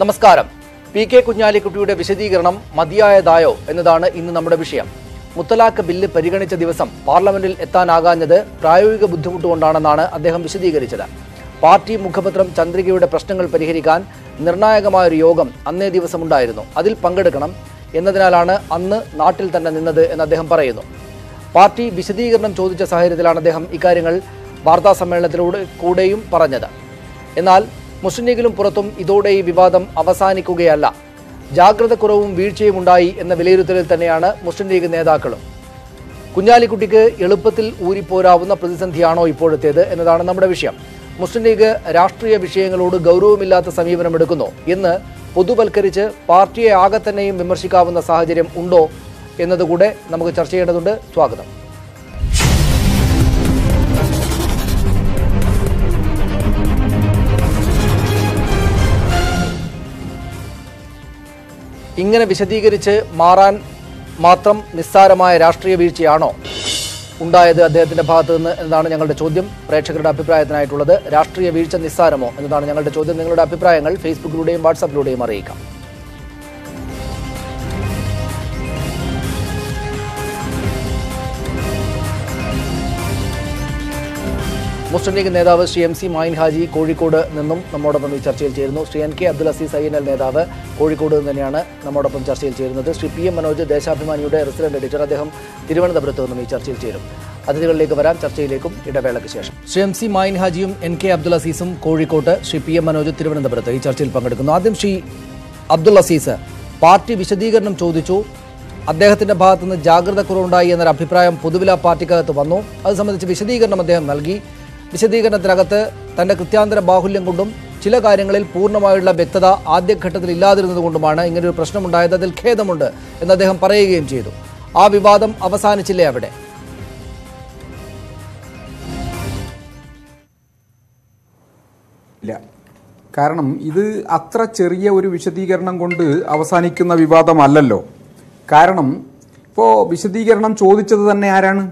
നമസ്കാരം P K കുഞ്ഞാലിക്കുട്ടിയുടെ വിശദീകരണം മതിയായതായോ എന്നതാണ് ഇന്ന് നമ്മുടെ വിഷയം മുത്തലാഖ് ബില്ല് പരിഗണിച്ച ദിവസം പാർലമെന്റിൽ എത്താനാകാഞ്ഞത് പ്രായോഗിക ബുദ്ധിമുട്ടുകൊണ്ടാണെന്നാണ് അദ്ദേഹം വിശദീകരിച്ചത് പാർട്ടി മുഖപത്രം ചന്ദ്രികയുടെ പ്രശ്നങ്ങൾ പരിഹരിക്കാൻ നിർണായകമായ ഒരു യോഗം അന്നേ ദിവസമുണ്ടായിരുന്നു അതിൽ പങ്കെടുക്കണം എന്നതിനാലാണ് അന്ന് നാട്ടിൽ തന്നെ നിന്നത് എന്ന് അദ്ദേഹം പറയുന്നു പാർട്ടി വിശദീകരണം ചോദിച്ച സാഹചര്യത്തിലാണ് അദ്ദേഹം ഇക്കാര്യങ്ങൾ വാർത്താ കൂടെയും പറഞ്ഞത് എന്നാൽ മുസ്ലിം ലീഗിലും പുറത്തും ഇതോടെ ഈ വിവാദം അവസാനിക്കുകയല്ല ജാഗ്രതക്കുറവും വീഴ്ചയും ഉണ്ടായി എന്ന വിലയിരുത്തലിൽ തന്നെയാണ് മുസ്ലിം ലീഗ് നേതാക്കളും കുഞ്ഞാലിക്കുട്ടിക്ക് എളുപ്പത്തിൽ ഊരിപ്പോരാവുന്ന പ്രതിസന്ധിയാണോ ഇപ്പോഴത്തേത് എന്നതാണ് നമ്മുടെ വിഷയം മുസ്ലിം ലീഗ് രാഷ്ട്രീയ വിഷയങ്ങളോട് ഗൗരവമില്ലാത്ത സമീപനം എടുക്കുന്നു എന്ന് പൊതുവൽക്കരിച്ച് പാർട്ടിയെ ആകെ തന്നെയും വിമർശിക്കാവുന്ന സാഹചര്യം ഉണ്ടോ എന്നതുകൂടെ നമുക്ക് ചർച്ച ചെയ്യേണ്ടതുണ്ട് സ്വാഗതം ഇങ്ങനെ വിശദീകരിച്ച് മാറാൻ മാത്രം നിസ്സാരമായ രാഷ്ട്രീയ വീഴ്ചയാണോ ഉണ്ടായത് അദ്ദേഹത്തിന്റെ ഭാഗത്തു നിന്ന് എന്നതാണ് ഞങ്ങളുടെ ചോദ്യം പ്രേക്ഷകരുടെ അഭിപ്രായത്തിനായിട്ടുള്ളത് രാഷ്ട്രീയ വീഴ്ച നിസ്സാരമോ എന്നതാണ് ഞങ്ങളുടെ ചോദ്യം നിങ്ങളുടെ അഭിപ്രായങ്ങൾ ഫേസ്ബുക്കിലൂടെയും വാട്സാപ്പിലൂടെയും അറിയിക്കാം മുസ്ലിം ലീഗ് നേതാവ് ശ്രീ എം സി മൈൻ ഹാജി കോഴിക്കോട് നിന്നും നമ്മോടൊപ്പം ഈ ചർച്ചയിൽ ചേരുന്നു Shri N K Abdul Aziz I N L നേതാവ് കോഴിക്കോട് നിന്ന് തന്നെയാണ് നമ്മോടൊപ്പം ചർച്ചയിൽ ചേരുന്നത് ശ്രീ പി എം മനോജ് ദേശാഭിമാനിയുടെ റെസിഡന്റ് എഡിറ്റർ അദ്ദേഹം തിരുവനന്തപുരത്ത് നിന്നും ഈ ചർച്ചയിൽ ചേരും അതിഥികളിലേക്ക് വരാം ചർച്ചയിലേക്കും ഇടവേളയ്ക്ക് ശേഷം ശ്രീ എം സി മൈൻ ഹാജിയും എൻ കെ അബ്ദുൽ അസീസും കോഴിക്കോട്ട് ശ്രീ പി എം മനോജ് തിരുവനന്തപുരത്ത് ഈ ചർച്ചയിൽ പങ്കെടുക്കുന്നു ആദ്യം ശ്രീ അബ്ദുൽ അസീസ് പാർട്ടി വിശദീകരണം ചോദിച്ചു അദ്ദേഹത്തിന്റെ ഭാഗത്തുനിന്ന് ജാഗ്രത കുറവുണ്ടായി എന്നൊരു അഭിപ്രായം പൊതുവില പാർട്ടിക്കകത്ത് വന്നു അത് സംബന്ധിച്ച് വിശദീകരണം അദ്ദേഹം നൽകി വിശദീകരണത്തിനകത്ത് തന്റെ കൃത്യാന്തര ബാഹുല്യം കൊണ്ടും ചില കാര്യങ്ങളിൽ പൂർണ്ണമായുള്ള വ്യക്തത ആദ്യഘട്ടത്തിൽ ഇല്ലാതിരുന്നതുകൊണ്ടുമാണ് ഇങ്ങനൊരു പ്രശ്നമുണ്ടായത് അതിൽ ഖേദമുണ്ട് എന്ന് അദ്ദേഹം പറയുകയും ചെയ്തു ആ വിവാദം അവസാനിച്ചില്ലേ അവിടെ കാരണം ഇത് അത്ര ചെറിയ ഒരു വിശദീകരണം കൊണ്ട് അവസാനിക്കുന്ന വിവാദമല്ലല്ലോ കാരണം ഇപ്പോൾ വിശദീകരണം ചോദിച്ചത് തന്നെ ആരാണ്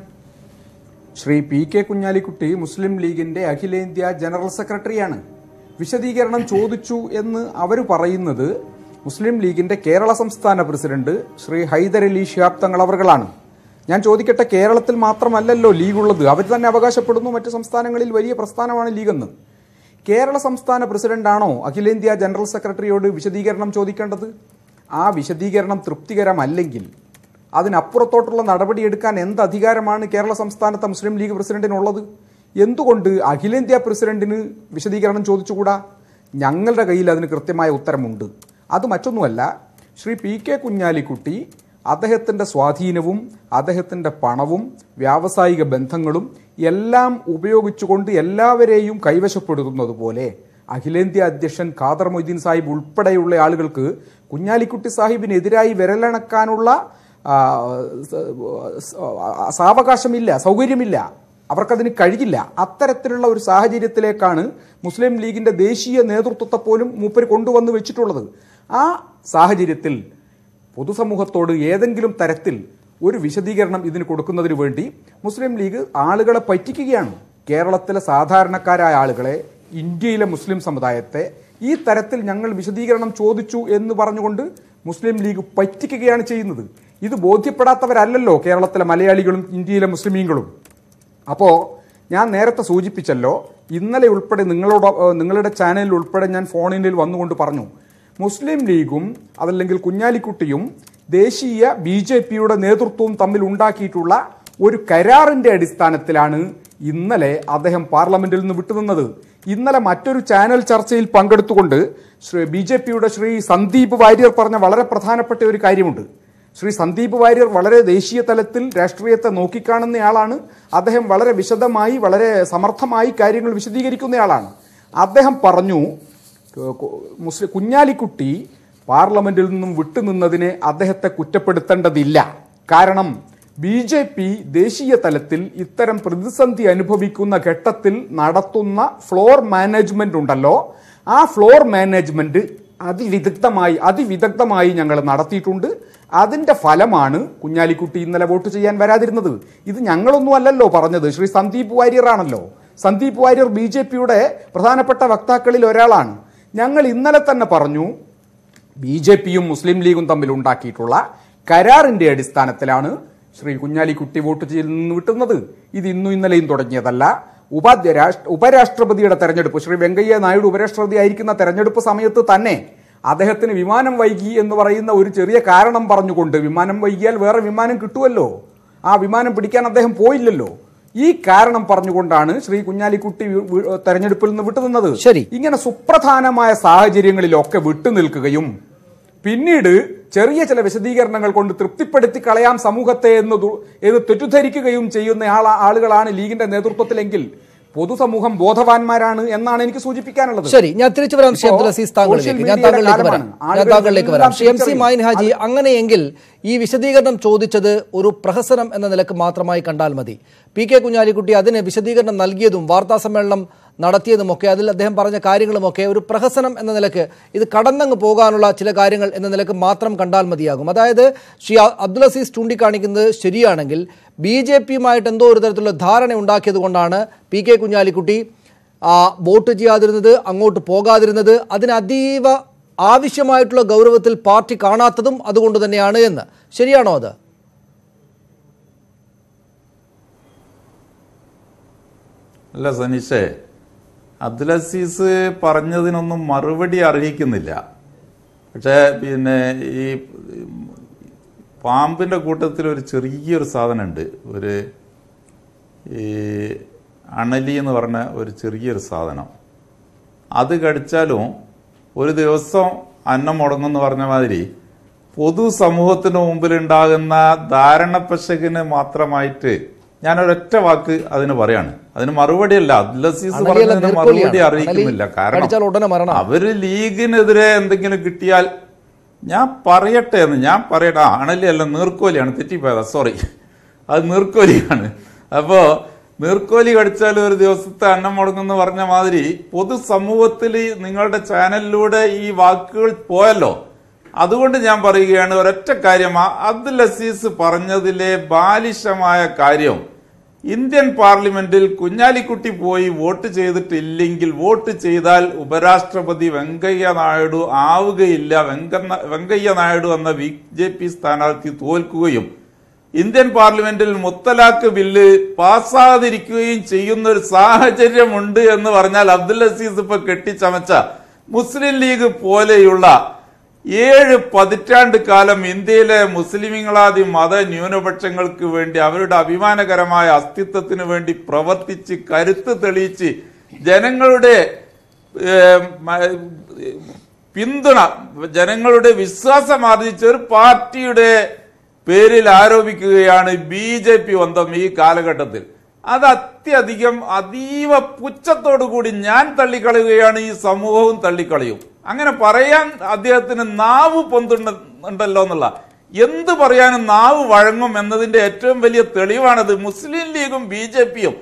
ശ്രീ പി കെ കുഞ്ഞാലിക്കുട്ടി മുസ്ലിം ലീഗിന്റെ അഖിലേന്ത്യാ ജനറൽ സെക്രട്ടറിയാണ് വിശദീകരണം ചോദിച്ചു എന്ന് അവർ പറയുന്നത് മുസ്ലിം ലീഗിന്റെ കേരള സംസ്ഥാന പ്രസിഡന്റ് ശ്രീ ഹൈദരലി ഷിഹാബ് തങ്ങൾ അവർകളാണ് ഞാൻ ചോദിക്കട്ടെ കേരളത്തിൽ മാത്രമല്ലല്ലോ ലീഗ് ഉള്ളത് അവർ തന്നെ അവകാശപ്പെടുന്നു മറ്റ് സംസ്ഥാനങ്ങളിൽ വലിയ പ്രസ്ഥാനമാണ് ലീഗെന്ന് കേരള സംസ്ഥാന പ്രസിഡന്റാണോ അഖിലേന്ത്യാ ജനറൽ സെക്രട്ടറിയോട് വിശദീകരണം ചോദിക്കേണ്ടത് ആ വിശദീകരണം തൃപ്തികരമല്ലെങ്കിൽ അതിനപ്പുറത്തോട്ടുള്ള നടപടിയെടുക്കാൻ എന്ത് അധികാരമാണ് കേരള സംസ്ഥാനത്തെ മുസ്ലിം ലീഗ് പ്രസിഡന്റിനുള്ളത് എന്തുകൊണ്ട് അഖിലേന്ത്യാ പ്രസിഡന്റിന് വിശദീകരണം ചോദിച്ചുകൂടാ ഞങ്ങളുടെ കയ്യിൽ അതിന് കൃത്യമായ ഉത്തരമുണ്ട് അത് മറ്റൊന്നുമല്ല ശ്രീ പി കെ കുഞ്ഞാലിക്കുട്ടി അദ്ദേഹത്തിൻ്റെ സ്വാധീനവും അദ്ദേഹത്തിൻ്റെ പണവും വ്യാവസായിക ബന്ധങ്ങളും എല്ലാം ഉപയോഗിച്ചുകൊണ്ട് എല്ലാവരെയും കൈവശപ്പെടുത്തുന്നത് പോലെ അഖിലേന്ത്യാ അധ്യക്ഷൻ ഖാദർ മൊയ്തീൻ സാഹിബ് ഉൾപ്പെടെയുള്ള ആളുകൾക്ക് കുഞ്ഞാലിക്കുട്ടി സാഹിബിനെതിരായി വിരലണക്കാനുള്ള സാവകാശമില്ല സൗകര്യമില്ല അവർക്കതിന് കഴിയില്ല അത്തരത്തിലുള്ള ഒരു സാഹചര്യത്തിലേക്കാണ് മുസ്ലിം ലീഗിൻ്റെ ദേശീയ നേതൃത്വത്തെ പോലും മൂപ്പർ കൊണ്ടുവന്ന് വെച്ചിട്ടുള്ളത് ആ സാഹചര്യത്തിൽ പൊതുസമൂഹത്തോട് ഏതെങ്കിലും തരത്തിൽ ഒരു വിശദീകരണം ഇതിന് കൊടുക്കുന്നതിന് വേണ്ടി മുസ്ലിം ലീഗ് ആളുകളെ പറ്റിക്കുകയാണ് കേരളത്തിലെ സാധാരണക്കാരായ ആളുകളെ ഇന്ത്യയിലെ മുസ്ലിം സമുദായത്തെ ഈ തരത്തിൽ ഞങ്ങൾ വിശദീകരണം ചോദിച്ചു എന്ന് പറഞ്ഞുകൊണ്ട് മുസ്ലിം ലീഗ് പറ്റിക്കുകയാണ് ചെയ്യുന്നത് ഇത് ബോധ്യപ്പെടാത്തവരല്ലല്ലോ കേരളത്തിലെ മലയാളികളും ഇന്ത്യയിലെ മുസ്ലിമീങ്ങളും അപ്പോൾ ഞാൻ നേരത്തെ സൂചിപ്പിച്ചല്ലോ ഇന്നലെ ഉൾപ്പെടെ നിങ്ങളോട് നിങ്ങളുടെ ചാനലിൽ ഉൾപ്പെടെ ഞാൻ ഫോണിനിൽ വന്നുകൊണ്ട് പറഞ്ഞു മുസ്ലിം ലീഗും അതല്ലെങ്കിൽ കുഞ്ഞാലിക്കുട്ടിയും ദേശീയ ബി ജെ പിയുടെ നേതൃത്വവും തമ്മിൽ ഉണ്ടാക്കിയിട്ടുള്ള ഒരു കരാറിൻ്റെ അടിസ്ഥാനത്തിലാണ് ഇന്നലെ അദ്ദേഹം പാർലമെന്റിൽ നിന്ന് വിട്ടുനിന്നത് ഇന്നലെ മറ്റൊരു ചാനൽ ചർച്ചയിൽ പങ്കെടുത്തുകൊണ്ട് ബി ജെ പിയുടെ ശ്രീ സന്ദീപ് വാര്യർ പറഞ്ഞ വളരെ പ്രധാനപ്പെട്ട ഒരു കാര്യമുണ്ട് ശ്രീ സന്ദീപ് വാര്യർ വളരെ ദേശീയ തലത്തിൽ രാഷ്ട്രീയത്തെ നോക്കിക്കാണുന്നയാളാണ് അദ്ദേഹം വളരെ വിശദമായി വളരെ സമർത്ഥമായി കാര്യങ്ങൾ വിശദീകരിക്കുന്നയാളാണ് അദ്ദേഹം പറഞ്ഞു മുസ്ലിം കുഞ്ഞാലിക്കുട്ടി പാർലമെന്റിൽ നിന്നും വിട്ടുനിന്നതിനെ അദ്ദേഹത്തെ കുറ്റപ്പെടുത്തേണ്ടതില്ല കാരണം ബി ജെ പി ദേശീയ തലത്തിൽ ഇത്തരം പ്രതിസന്ധി അനുഭവിക്കുന്ന ഘട്ടത്തിൽ നടത്തുന്ന ഫ്ലോർ മാനേജ്മെന്റ് ഉണ്ടല്ലോ ആ ഫ്ലോർ മാനേജ്മെന്റ് അതിവിദഗ്ധമായി അതിവിദഗ്ധമായി ഞങ്ങൾ നടത്തിയിട്ടുണ്ട് അതിൻ്റെ ഫലമാണ് കുഞ്ഞാലിക്കുട്ടി ഇന്നലെ വോട്ട് ചെയ്യാൻ വരാതിരുന്നത് ഇത് ഞങ്ങളൊന്നും അല്ലല്ലോ പറഞ്ഞത് ശ്രീ സന്ദീപ് വാര്യറാണല്ലോ സന്ദീപ് വാര്യർ ബി ജെ പിയുടെ പ്രധാനപ്പെട്ട വക്താക്കളിൽ ഒരാളാണ് ഞങ്ങൾ ഇന്നലെ തന്നെ പറഞ്ഞു ബി ജെ പിയും മുസ്ലിം ലീഗും തമ്മിൽ ഉണ്ടാക്കിയിട്ടുള്ള കരാറിൻ്റെ അടിസ്ഥാനത്തിലാണ് ശ്രീ കുഞ്ഞാലിക്കുട്ടി വോട്ട് ചെയ്യൽ നിന്ന് വിട്ടുന്നത് ഇത് ഇന്നും ഇന്നലെയും തുടങ്ങിയതല്ല ഉപരാഷ്ട്ര ഉപരാഷ്ട്രപതിയുടെ തെരഞ്ഞെടുപ്പ് ശ്രീ വെങ്കയ്യ നായിഡു ഉപരാഷ്ട്രപതി ആയിരിക്കുന്ന തെരഞ്ഞെടുപ്പ് സമയത്ത് തന്നെ അദ്ദേഹത്തിന് വിമാനം വൈകി എന്ന് പറയുന്ന ഒരു ചെറിയ കാരണം പറഞ്ഞുകൊണ്ട് വിമാനം വൈകിയാൽ വേറെ വിമാനം കിട്ടുമല്ലോ ആ വിമാനം പിടിക്കാൻ അദ്ദേഹം പോയില്ലല്ലോ ഈ കാരണം പറഞ്ഞുകൊണ്ടാണ് ശ്രീ കുഞ്ഞാലിക്കുട്ടി തെരഞ്ഞെടുപ്പിൽ നിന്ന് വിട്ടുനിന്നത് ശരി ഇങ്ങനെ സുപ്രധാനമായ സാഹചര്യങ്ങളിലൊക്കെ വിട്ടുനിൽക്കുകയും പിന്നീട് ചെറിയ ചില വിശദീകരണങ്ങൾ കൊണ്ട് തൃപ്തിപ്പെടുത്തി കളയാം സമൂഹത്തെ എന്ന് എന്ന് തെറ്റുധരിക്കുകയും ചെയ്യുന്ന ആൾ ആളുകളാണ് ലീഗിന്റെ നേതൃത്വത്തിലെങ്കിൽ പൊതുസമൂഹം ബോധവാന്മാരാണ് എന്നാണ് എനിക്ക് സൂചിപ്പിക്കാനുള്ളത് ശരി ഞാൻ തിരിച്ചു വരാം താങ്കളിലേക്ക് ഞാൻ വരാം ഞാൻ വരാം സി ഹാജി അങ്ങനെയെങ്കിൽ ഈ വിശദീകരണം ചോദിച്ചത് ഒരു പ്രഹസനം എന്ന നിലക്ക് മാത്രമായി കണ്ടാൽ മതി പി കെ കുഞ്ഞാലിക്കുട്ടി അതിന് വിശദീകരണം നൽകിയതും വാർത്താ സമ്മേളനം നടത്തിയതുമൊക്കെ അതിൽ അദ്ദേഹം പറഞ്ഞ കാര്യങ്ങളുമൊക്കെ ഒരു പ്രഹസനം എന്ന നിലക്ക് ഇത് കടന്നങ്ങ് പോകാനുള്ള ചില കാര്യങ്ങൾ എന്ന നിലക്ക് മാത്രം കണ്ടാൽ മതിയാകും അതായത് ശ്രീ അബ്ദുൽ അസീസ് ചൂണ്ടിക്കാണിക്കുന്നത് ശരിയാണെങ്കിൽ ബി ജെ പിയുമായിട്ട് എന്തോ ഒരു തരത്തിലുള്ള ധാരണ ഉണ്ടാക്കിയത് കൊണ്ടാണ് പി കെ കുഞ്ഞാലിക്കുട്ടി വോട്ട് ചെയ്യാതിരുന്നത് അങ്ങോട്ട് പോകാതിരുന്നത് അതിന് അതീവ ആവശ്യമായിട്ടുള്ള ഗൗരവത്തിൽ പാർട്ടി കാണാത്തതും അതുകൊണ്ട് തന്നെയാണ് എന്ന് ശരിയാണോ അത് അല്ല സനീഷേ അബ്ദുൽ അസീസ് പറഞ്ഞതിനൊന്നും മറുപടി അർഹിക്കുന്നില്ല പക്ഷേ പിന്നെ ഈ പാമ്പിൻ്റെ കൂട്ടത്തിൽ ഒരു ചെറിയൊരു സാധനമുണ്ട് ഒരു ഈ അണലി എന്ന് പറഞ്ഞ ഒരു ചെറിയൊരു സാധനം അത് കടിച്ചാലും ഒരു ദിവസം അന്നം മുടങ്ങുമെന്ന് പറഞ്ഞ മാതിരി പൊതു സമൂഹത്തിന് മുമ്പിലുണ്ടാകുന്ന ധാരണ പശകിന് മാത്രമായിട്ട് ഞാനൊരൊറ്റ വാക്ക് അതിന് പറയാണ് അതിന് മറുപടിയല്ല അബ്ലസീസ് പറഞ്ഞതിന് മറുപടി അറിയിക്കുന്നില്ല കാരണം അവര് ലീഗിനെതിരെ എന്തെങ്കിലും കിട്ടിയാൽ ഞാൻ പറയട്ടെ എന്ന് ഞാൻ പറയട്ടെ അണലി അല്ല നീർക്കോലിയാണ് തെറ്റിപ്പോയതാ സോറി അത് നീർക്കോലിയാണ് അപ്പോൾ നീർക്കോലി കടിച്ചാൽ ഒരു ദിവസത്തെ അന്നം മുടങ്ങുന്നു പറഞ്ഞ മാതിരി പൊതുസമൂഹത്തിൽ നിങ്ങളുടെ ചാനലിലൂടെ ഈ വാക്കുകൾ പോയല്ലോ അതുകൊണ്ട് ഞാൻ പറയുകയാണ് ഒരൊറ്റ കാര്യം അബ്ദുൽ അസീസ് പറഞ്ഞതിലെ ബാലിശമായ കാര്യം ഇന്ത്യൻ പാർലമെന്റിൽ കുഞ്ഞാലിക്കുട്ടി പോയി വോട്ട് ചെയ്തിട്ടില്ലെങ്കിൽ വോട്ട് ചെയ്താൽ ഉപരാഷ്ട്രപതി വെങ്കയ്യ നായിഡു ആവുകയില്ല വെങ്ക വെങ്കയ്യ നായിഡു എന്ന ബി ജെ പി സ്ഥാനാർത്ഥി തോൽക്കുകയും ഇന്ത്യൻ പാർലമെന്റിൽ മുത്തലാഖ് ബില്ല് പാസ്സാതിരിക്കുകയും ചെയ്യുന്ന ഒരു സാഹചര്യമുണ്ട് എന്ന് പറഞ്ഞാൽ അബ്ദുൽ അസീസ് ഇപ്പൊ കെട്ടിച്ചമച്ച മുസ്ലിം ലീഗ് പോലെയുള്ള ഏഴ് പതിറ്റാണ്ട് കാലം ഇന്ത്യയിലെ മുസ്ലിമുകളാദി മത ന്യൂനപക്ഷങ്ങൾക്ക് വേണ്ടി അവരുടെ അഭിമാനകരമായ അസ്തിത്വത്തിനു വേണ്ടി പ്രവർത്തിച്ച് കരുത്ത് തെളിയിച്ച് ജനങ്ങളുടെ പിന്തുണ ജനങ്ങളുടെ വിശ്വാസം ആർജിച്ച ഒരു പാർട്ടിയുടെ പേരിൽ ആരോപിക്കുകയാണ് ബി ജെ പി വന്തം ഈ കാലഘട്ടത്തിൽ അത് അത്യധികം അതീവ പുച്ഛത്തോടു കൂടി ഞാൻ തള്ളിക്കളയുകയാണ് ഈ സമൂഹവും തള്ളിക്കളയും അങ്ങനെ പറയാൻ അദ്ദേഹത്തിന് നാവ് പൊന്തുണ്ടല്ലോ എന്നുള്ള എന്ത് പറയാനും നാവ് വഴങ്ങും എന്നതിന്റെ ഏറ്റവും വലിയ തെളിവാണത് മുസ്ലിം ലീഗും ബി ജെ പിയും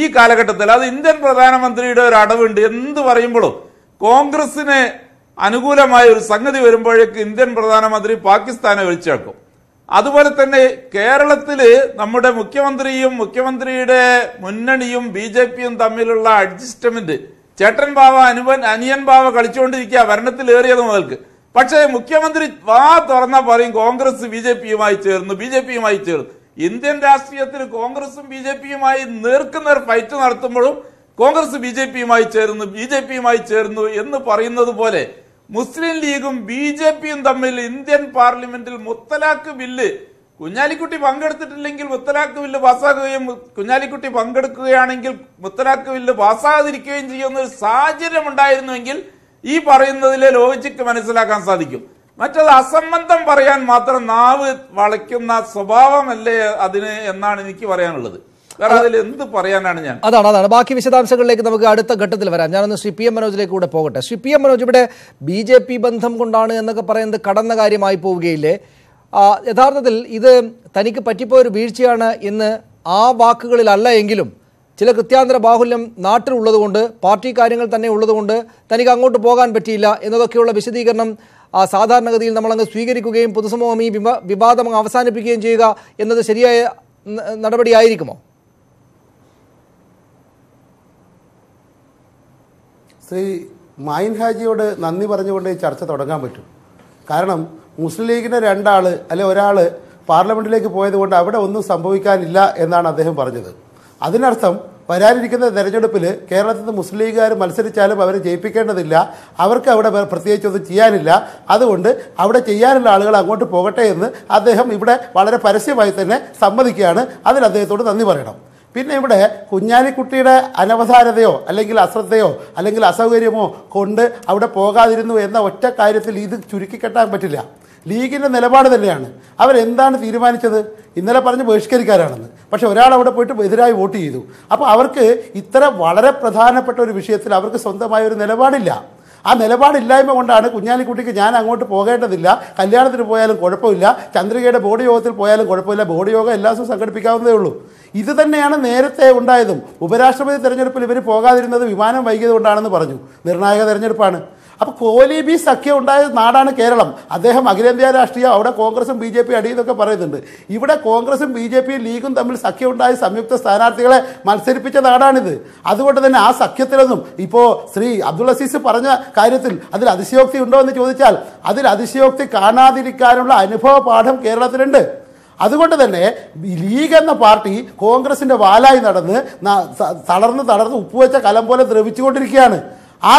ഈ കാലഘട്ടത്തിൽ അത് ഇന്ത്യൻ പ്രധാനമന്ത്രിയുടെ ഒരു അടവുണ്ട് എന്ത് പറയുമ്പോഴും കോൺഗ്രസിന് അനുകൂലമായ ഒരു സംഗതി വരുമ്പോഴേക്ക് ഇന്ത്യൻ പ്രധാനമന്ത്രി പാകിസ്ഥാനെ ഒഴിച്ചേക്കും അതുപോലെ തന്നെ കേരളത്തിൽ നമ്മുടെ മുഖ്യമന്ത്രിയും മുഖ്യമന്ത്രിയുടെ മുന്നണിയും ബി തമ്മിലുള്ള അഡ്ജസ്റ്റ്മെന്റ് ചേട്ടൻ ബാവ അനുപൻ അനിയൻ ബാവ കളിച്ചുകൊണ്ടിരിക്കുക ഏറിയത് മുതൽക്ക് പക്ഷേ മുഖ്യമന്ത്രി വാ തുറന്നാൽ പറയും കോൺഗ്രസ് ബി ജെ പിയുമായി ചേർന്നു ബി ജെ പിയുമായി ചേർന്നു ഇന്ത്യൻ രാഷ്ട്രീയത്തിൽ കോൺഗ്രസും ബി ജെ പിയുമായി ഒരു ഫൈറ്റ് നടത്തുമ്പോഴും കോൺഗ്രസ് ബി ജെ പിയുമായി ചേർന്നു ബി ജെ പിയുമായി ചേർന്നു എന്ന് പറയുന്നത് പോലെ മുസ്ലിം ലീഗും ബി ജെ പിയും തമ്മിൽ ഇന്ത്യൻ പാർലമെന്റിൽ മുത്തലാഖ് ബില്ല് കുഞ്ഞാലിക്കുട്ടി പങ്കെടുത്തിട്ടില്ലെങ്കിൽ മുത്തലാഖ് ബില്ല് പാസ്സാക്കുകയും കുഞ്ഞാലിക്കുട്ടി പങ്കെടുക്കുകയാണെങ്കിൽ മുത്തലാഖ് ബില്ല് പാസ്സാകാതിരിക്കുകയും ചെയ്യുന്ന ഒരു സാഹചര്യം ഉണ്ടായിരുന്നുവെങ്കിൽ ഈ പറയുന്നതിലെ ലോജിക്ക് മനസ്സിലാക്കാൻ സാധിക്കും മറ്റത് അസംബന്ധം പറയാൻ മാത്രം നാവ് വളയ്ക്കുന്ന സ്വഭാവമല്ലേ അതിന് എന്നാണ് എനിക്ക് പറയാനുള്ളത് അതിൽ എന്ത് പറയാനാണ് ഞാൻ അതാണ് അതാണ് ബാക്കി വിശദാംശങ്ങളിലേക്ക് നമുക്ക് അടുത്ത ഘട്ടത്തിൽ വരാം ഞാനൊന്ന് ശ്രീ പി എം മനോജിലേക്ക് കൂടെ പോകട്ടെ ശ്രീ പി എം മനോജ് ഇവിടെ ബി ജെ പി ബന്ധം കൊണ്ടാണ് എന്നൊക്കെ പറയുന്നത് കടന്ന കാര്യമായി പോവുകയില്ലേ യഥാർത്ഥത്തിൽ ഇത് തനിക്ക് പറ്റിപ്പോയൊരു വീഴ്ചയാണ് എന്ന് ആ വാക്കുകളിലല്ല എങ്കിലും ചില കൃത്യാന്തര ബാഹുല്യം നാട്ടിലുള്ളതുകൊണ്ട് പാർട്ടി കാര്യങ്ങൾ തന്നെ ഉള്ളതുകൊണ്ട് തനിക്ക് അങ്ങോട്ട് പോകാൻ പറ്റിയില്ല എന്നതൊക്കെയുള്ള വിശദീകരണം സാധാരണഗതിയിൽ നമ്മളങ്ങ് സ്വീകരിക്കുകയും പൊതുസമൂഹം ഈ വിവാദം അവസാനിപ്പിക്കുകയും ചെയ്യുക എന്നത് ശരിയായ നടപടിയായിരിക്കുമോ ശ്രീ മായിൻഹാജിയോട് ഹാജിയോട് നന്ദി പറഞ്ഞുകൊണ്ട് ചർച്ച തുടങ്ങാൻ പറ്റും കാരണം മുസ്ലിം ലീഗിൻ്റെ രണ്ടാൾ അല്ലെ ഒരാൾ പാർലമെൻറ്റിലേക്ക് പോയതുകൊണ്ട് അവിടെ ഒന്നും സംഭവിക്കാനില്ല എന്നാണ് അദ്ദേഹം പറഞ്ഞത് അതിനർത്ഥം വരാനിരിക്കുന്ന തെരഞ്ഞെടുപ്പിൽ കേരളത്തിൽ നിന്ന് മുസ്ലിം ലീഗുകാർ മത്സരിച്ചാലും അവരെ ജയിപ്പിക്കേണ്ടതില്ല അവർക്ക് അവിടെ പ്രത്യേകിച്ചൊന്നും ചെയ്യാനില്ല അതുകൊണ്ട് അവിടെ ചെയ്യാനുള്ള ആളുകൾ അങ്ങോട്ട് പോകട്ടെ എന്ന് അദ്ദേഹം ഇവിടെ വളരെ പരസ്യമായി തന്നെ സമ്മതിക്കുകയാണ് അതിൽ അദ്ദേഹത്തോട് നന്ദി പറയണം പിന്നെ ഇവിടെ കുഞ്ഞാലിക്കുട്ടിയുടെ അനവസാരതയോ അല്ലെങ്കിൽ അശ്രദ്ധയോ അല്ലെങ്കിൽ അസൗകര്യമോ കൊണ്ട് അവിടെ പോകാതിരുന്നു എന്ന ഒറ്റ കാര്യത്തിൽ ഇത് ചുരുക്കിക്കെട്ടാൻ പറ്റില്ല ലീഗിൻ്റെ നിലപാട് തന്നെയാണ് അവരെന്താണ് തീരുമാനിച്ചത് ഇന്നലെ പറഞ്ഞ് ബഹിഷ്കരിക്കാരാണെന്ന് പക്ഷെ ഒരാൾ അവിടെ പോയിട്ട് എതിരായി വോട്ട് ചെയ്തു അപ്പോൾ അവർക്ക് ഇത്ര വളരെ പ്രധാനപ്പെട്ട ഒരു വിഷയത്തിൽ അവർക്ക് സ്വന്തമായ ഒരു നിലപാടില്ല ആ നിലപാടില്ലായ്മ കൊണ്ടാണ് കുഞ്ഞാലിക്കുട്ടിക്ക് ഞാൻ അങ്ങോട്ട് പോകേണ്ടതില്ല കല്യാണത്തിന് പോയാലും കുഴപ്പമില്ല ചന്ദ്രികയുടെ ബോർഡ് യോഗത്തിൽ പോയാലും കുഴപ്പമില്ല ബോർഡ് യോഗം എല്ലാ ദിവസവും സംഘടിപ്പിക്കാവുന്നതേ ഉള്ളൂ ഇത് തന്നെയാണ് നേരത്തെ ഉണ്ടായതും ഉപരാഷ്ട്രപതി തെരഞ്ഞെടുപ്പിൽ ഇവർ പോകാതിരുന്നത് വിമാനം വൈകിയത് കൊണ്ടാണെന്ന് പറഞ്ഞു നിർണായക തെരഞ്ഞെടുപ്പാണ് അപ്പോൾ കോലി ബി സഖ്യം ഉണ്ടായ നാടാണ് കേരളം അദ്ദേഹം അഖിലേന്ത്യാ രാഷ്ട്രീയം അവിടെ കോൺഗ്രസും ബി ജെ പി അടിയെന്നൊക്കെ പറയുന്നുണ്ട് ഇവിടെ കോൺഗ്രസും ബി ജെ പിയും ലീഗും തമ്മിൽ സഖ്യം ഉണ്ടായ സംയുക്ത സ്ഥാനാർത്ഥികളെ മത്സരിപ്പിച്ച നാടാണിത് അതുകൊണ്ട് തന്നെ ആ സഖ്യത്തിലൊന്നും ഇപ്പോൾ ശ്രീ അബ്ദുൾ അസീസ് പറഞ്ഞ കാര്യത്തിൽ അതിൽ അതിശയോക്തി ഉണ്ടോ എന്ന് ചോദിച്ചാൽ അതിൽ അതിശയോക്തി കാണാതിരിക്കാനുള്ള അനുഭവ പാഠം കേരളത്തിലുണ്ട് അതുകൊണ്ട് തന്നെ ലീഗ് എന്ന പാർട്ടി കോൺഗ്രസിൻ്റെ വാലായി നടന്ന് തളർന്ന് തളർന്ന് ഉപ്പുവെച്ച കലം പോലെ ദ്രവിച്ചുകൊണ്ടിരിക്കുകയാണ് ആ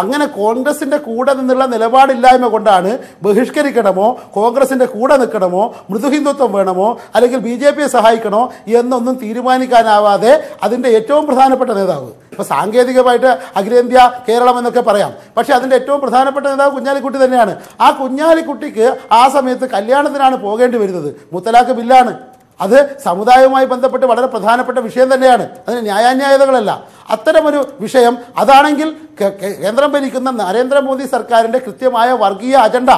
അങ്ങനെ കോൺഗ്രസിൻ്റെ കൂടെ നിന്നുള്ള നിലപാടില്ലായ്മ കൊണ്ടാണ് ബഹിഷ്കരിക്കണമോ കോൺഗ്രസിൻ്റെ കൂടെ നിൽക്കണമോ മൃദുഹിന്ദുത്വം വേണമോ അല്ലെങ്കിൽ ബി ജെ പിയെ സഹായിക്കണോ എന്നൊന്നും തീരുമാനിക്കാനാവാതെ അതിൻ്റെ ഏറ്റവും പ്രധാനപ്പെട്ട നേതാവ് ഇപ്പോൾ സാങ്കേതികമായിട്ട് അഖിലേന്ത്യ കേരളം എന്നൊക്കെ പറയാം പക്ഷേ അതിൻ്റെ ഏറ്റവും പ്രധാനപ്പെട്ട നേതാവ് കുഞ്ഞാലിക്കുട്ടി തന്നെയാണ് ആ കുഞ്ഞാലിക്കുട്ടിക്ക് ആ സമയത്ത് കല്യാണത്തിനാണ് പോകേണ്ടി വരുന്നത് മുത്തലാഖ് ബില്ലാണ് അത് സമുദായവുമായി ബന്ധപ്പെട്ട് വളരെ പ്രധാനപ്പെട്ട വിഷയം തന്നെയാണ് അതിന് ന്യായാന്യായതകളല്ല അത്തരമൊരു വിഷയം അതാണെങ്കിൽ കേന്ദ്രം ഭരിക്കുന്ന നരേന്ദ്രമോദി സർക്കാരിൻ്റെ കൃത്യമായ വർഗീയ അജണ്ട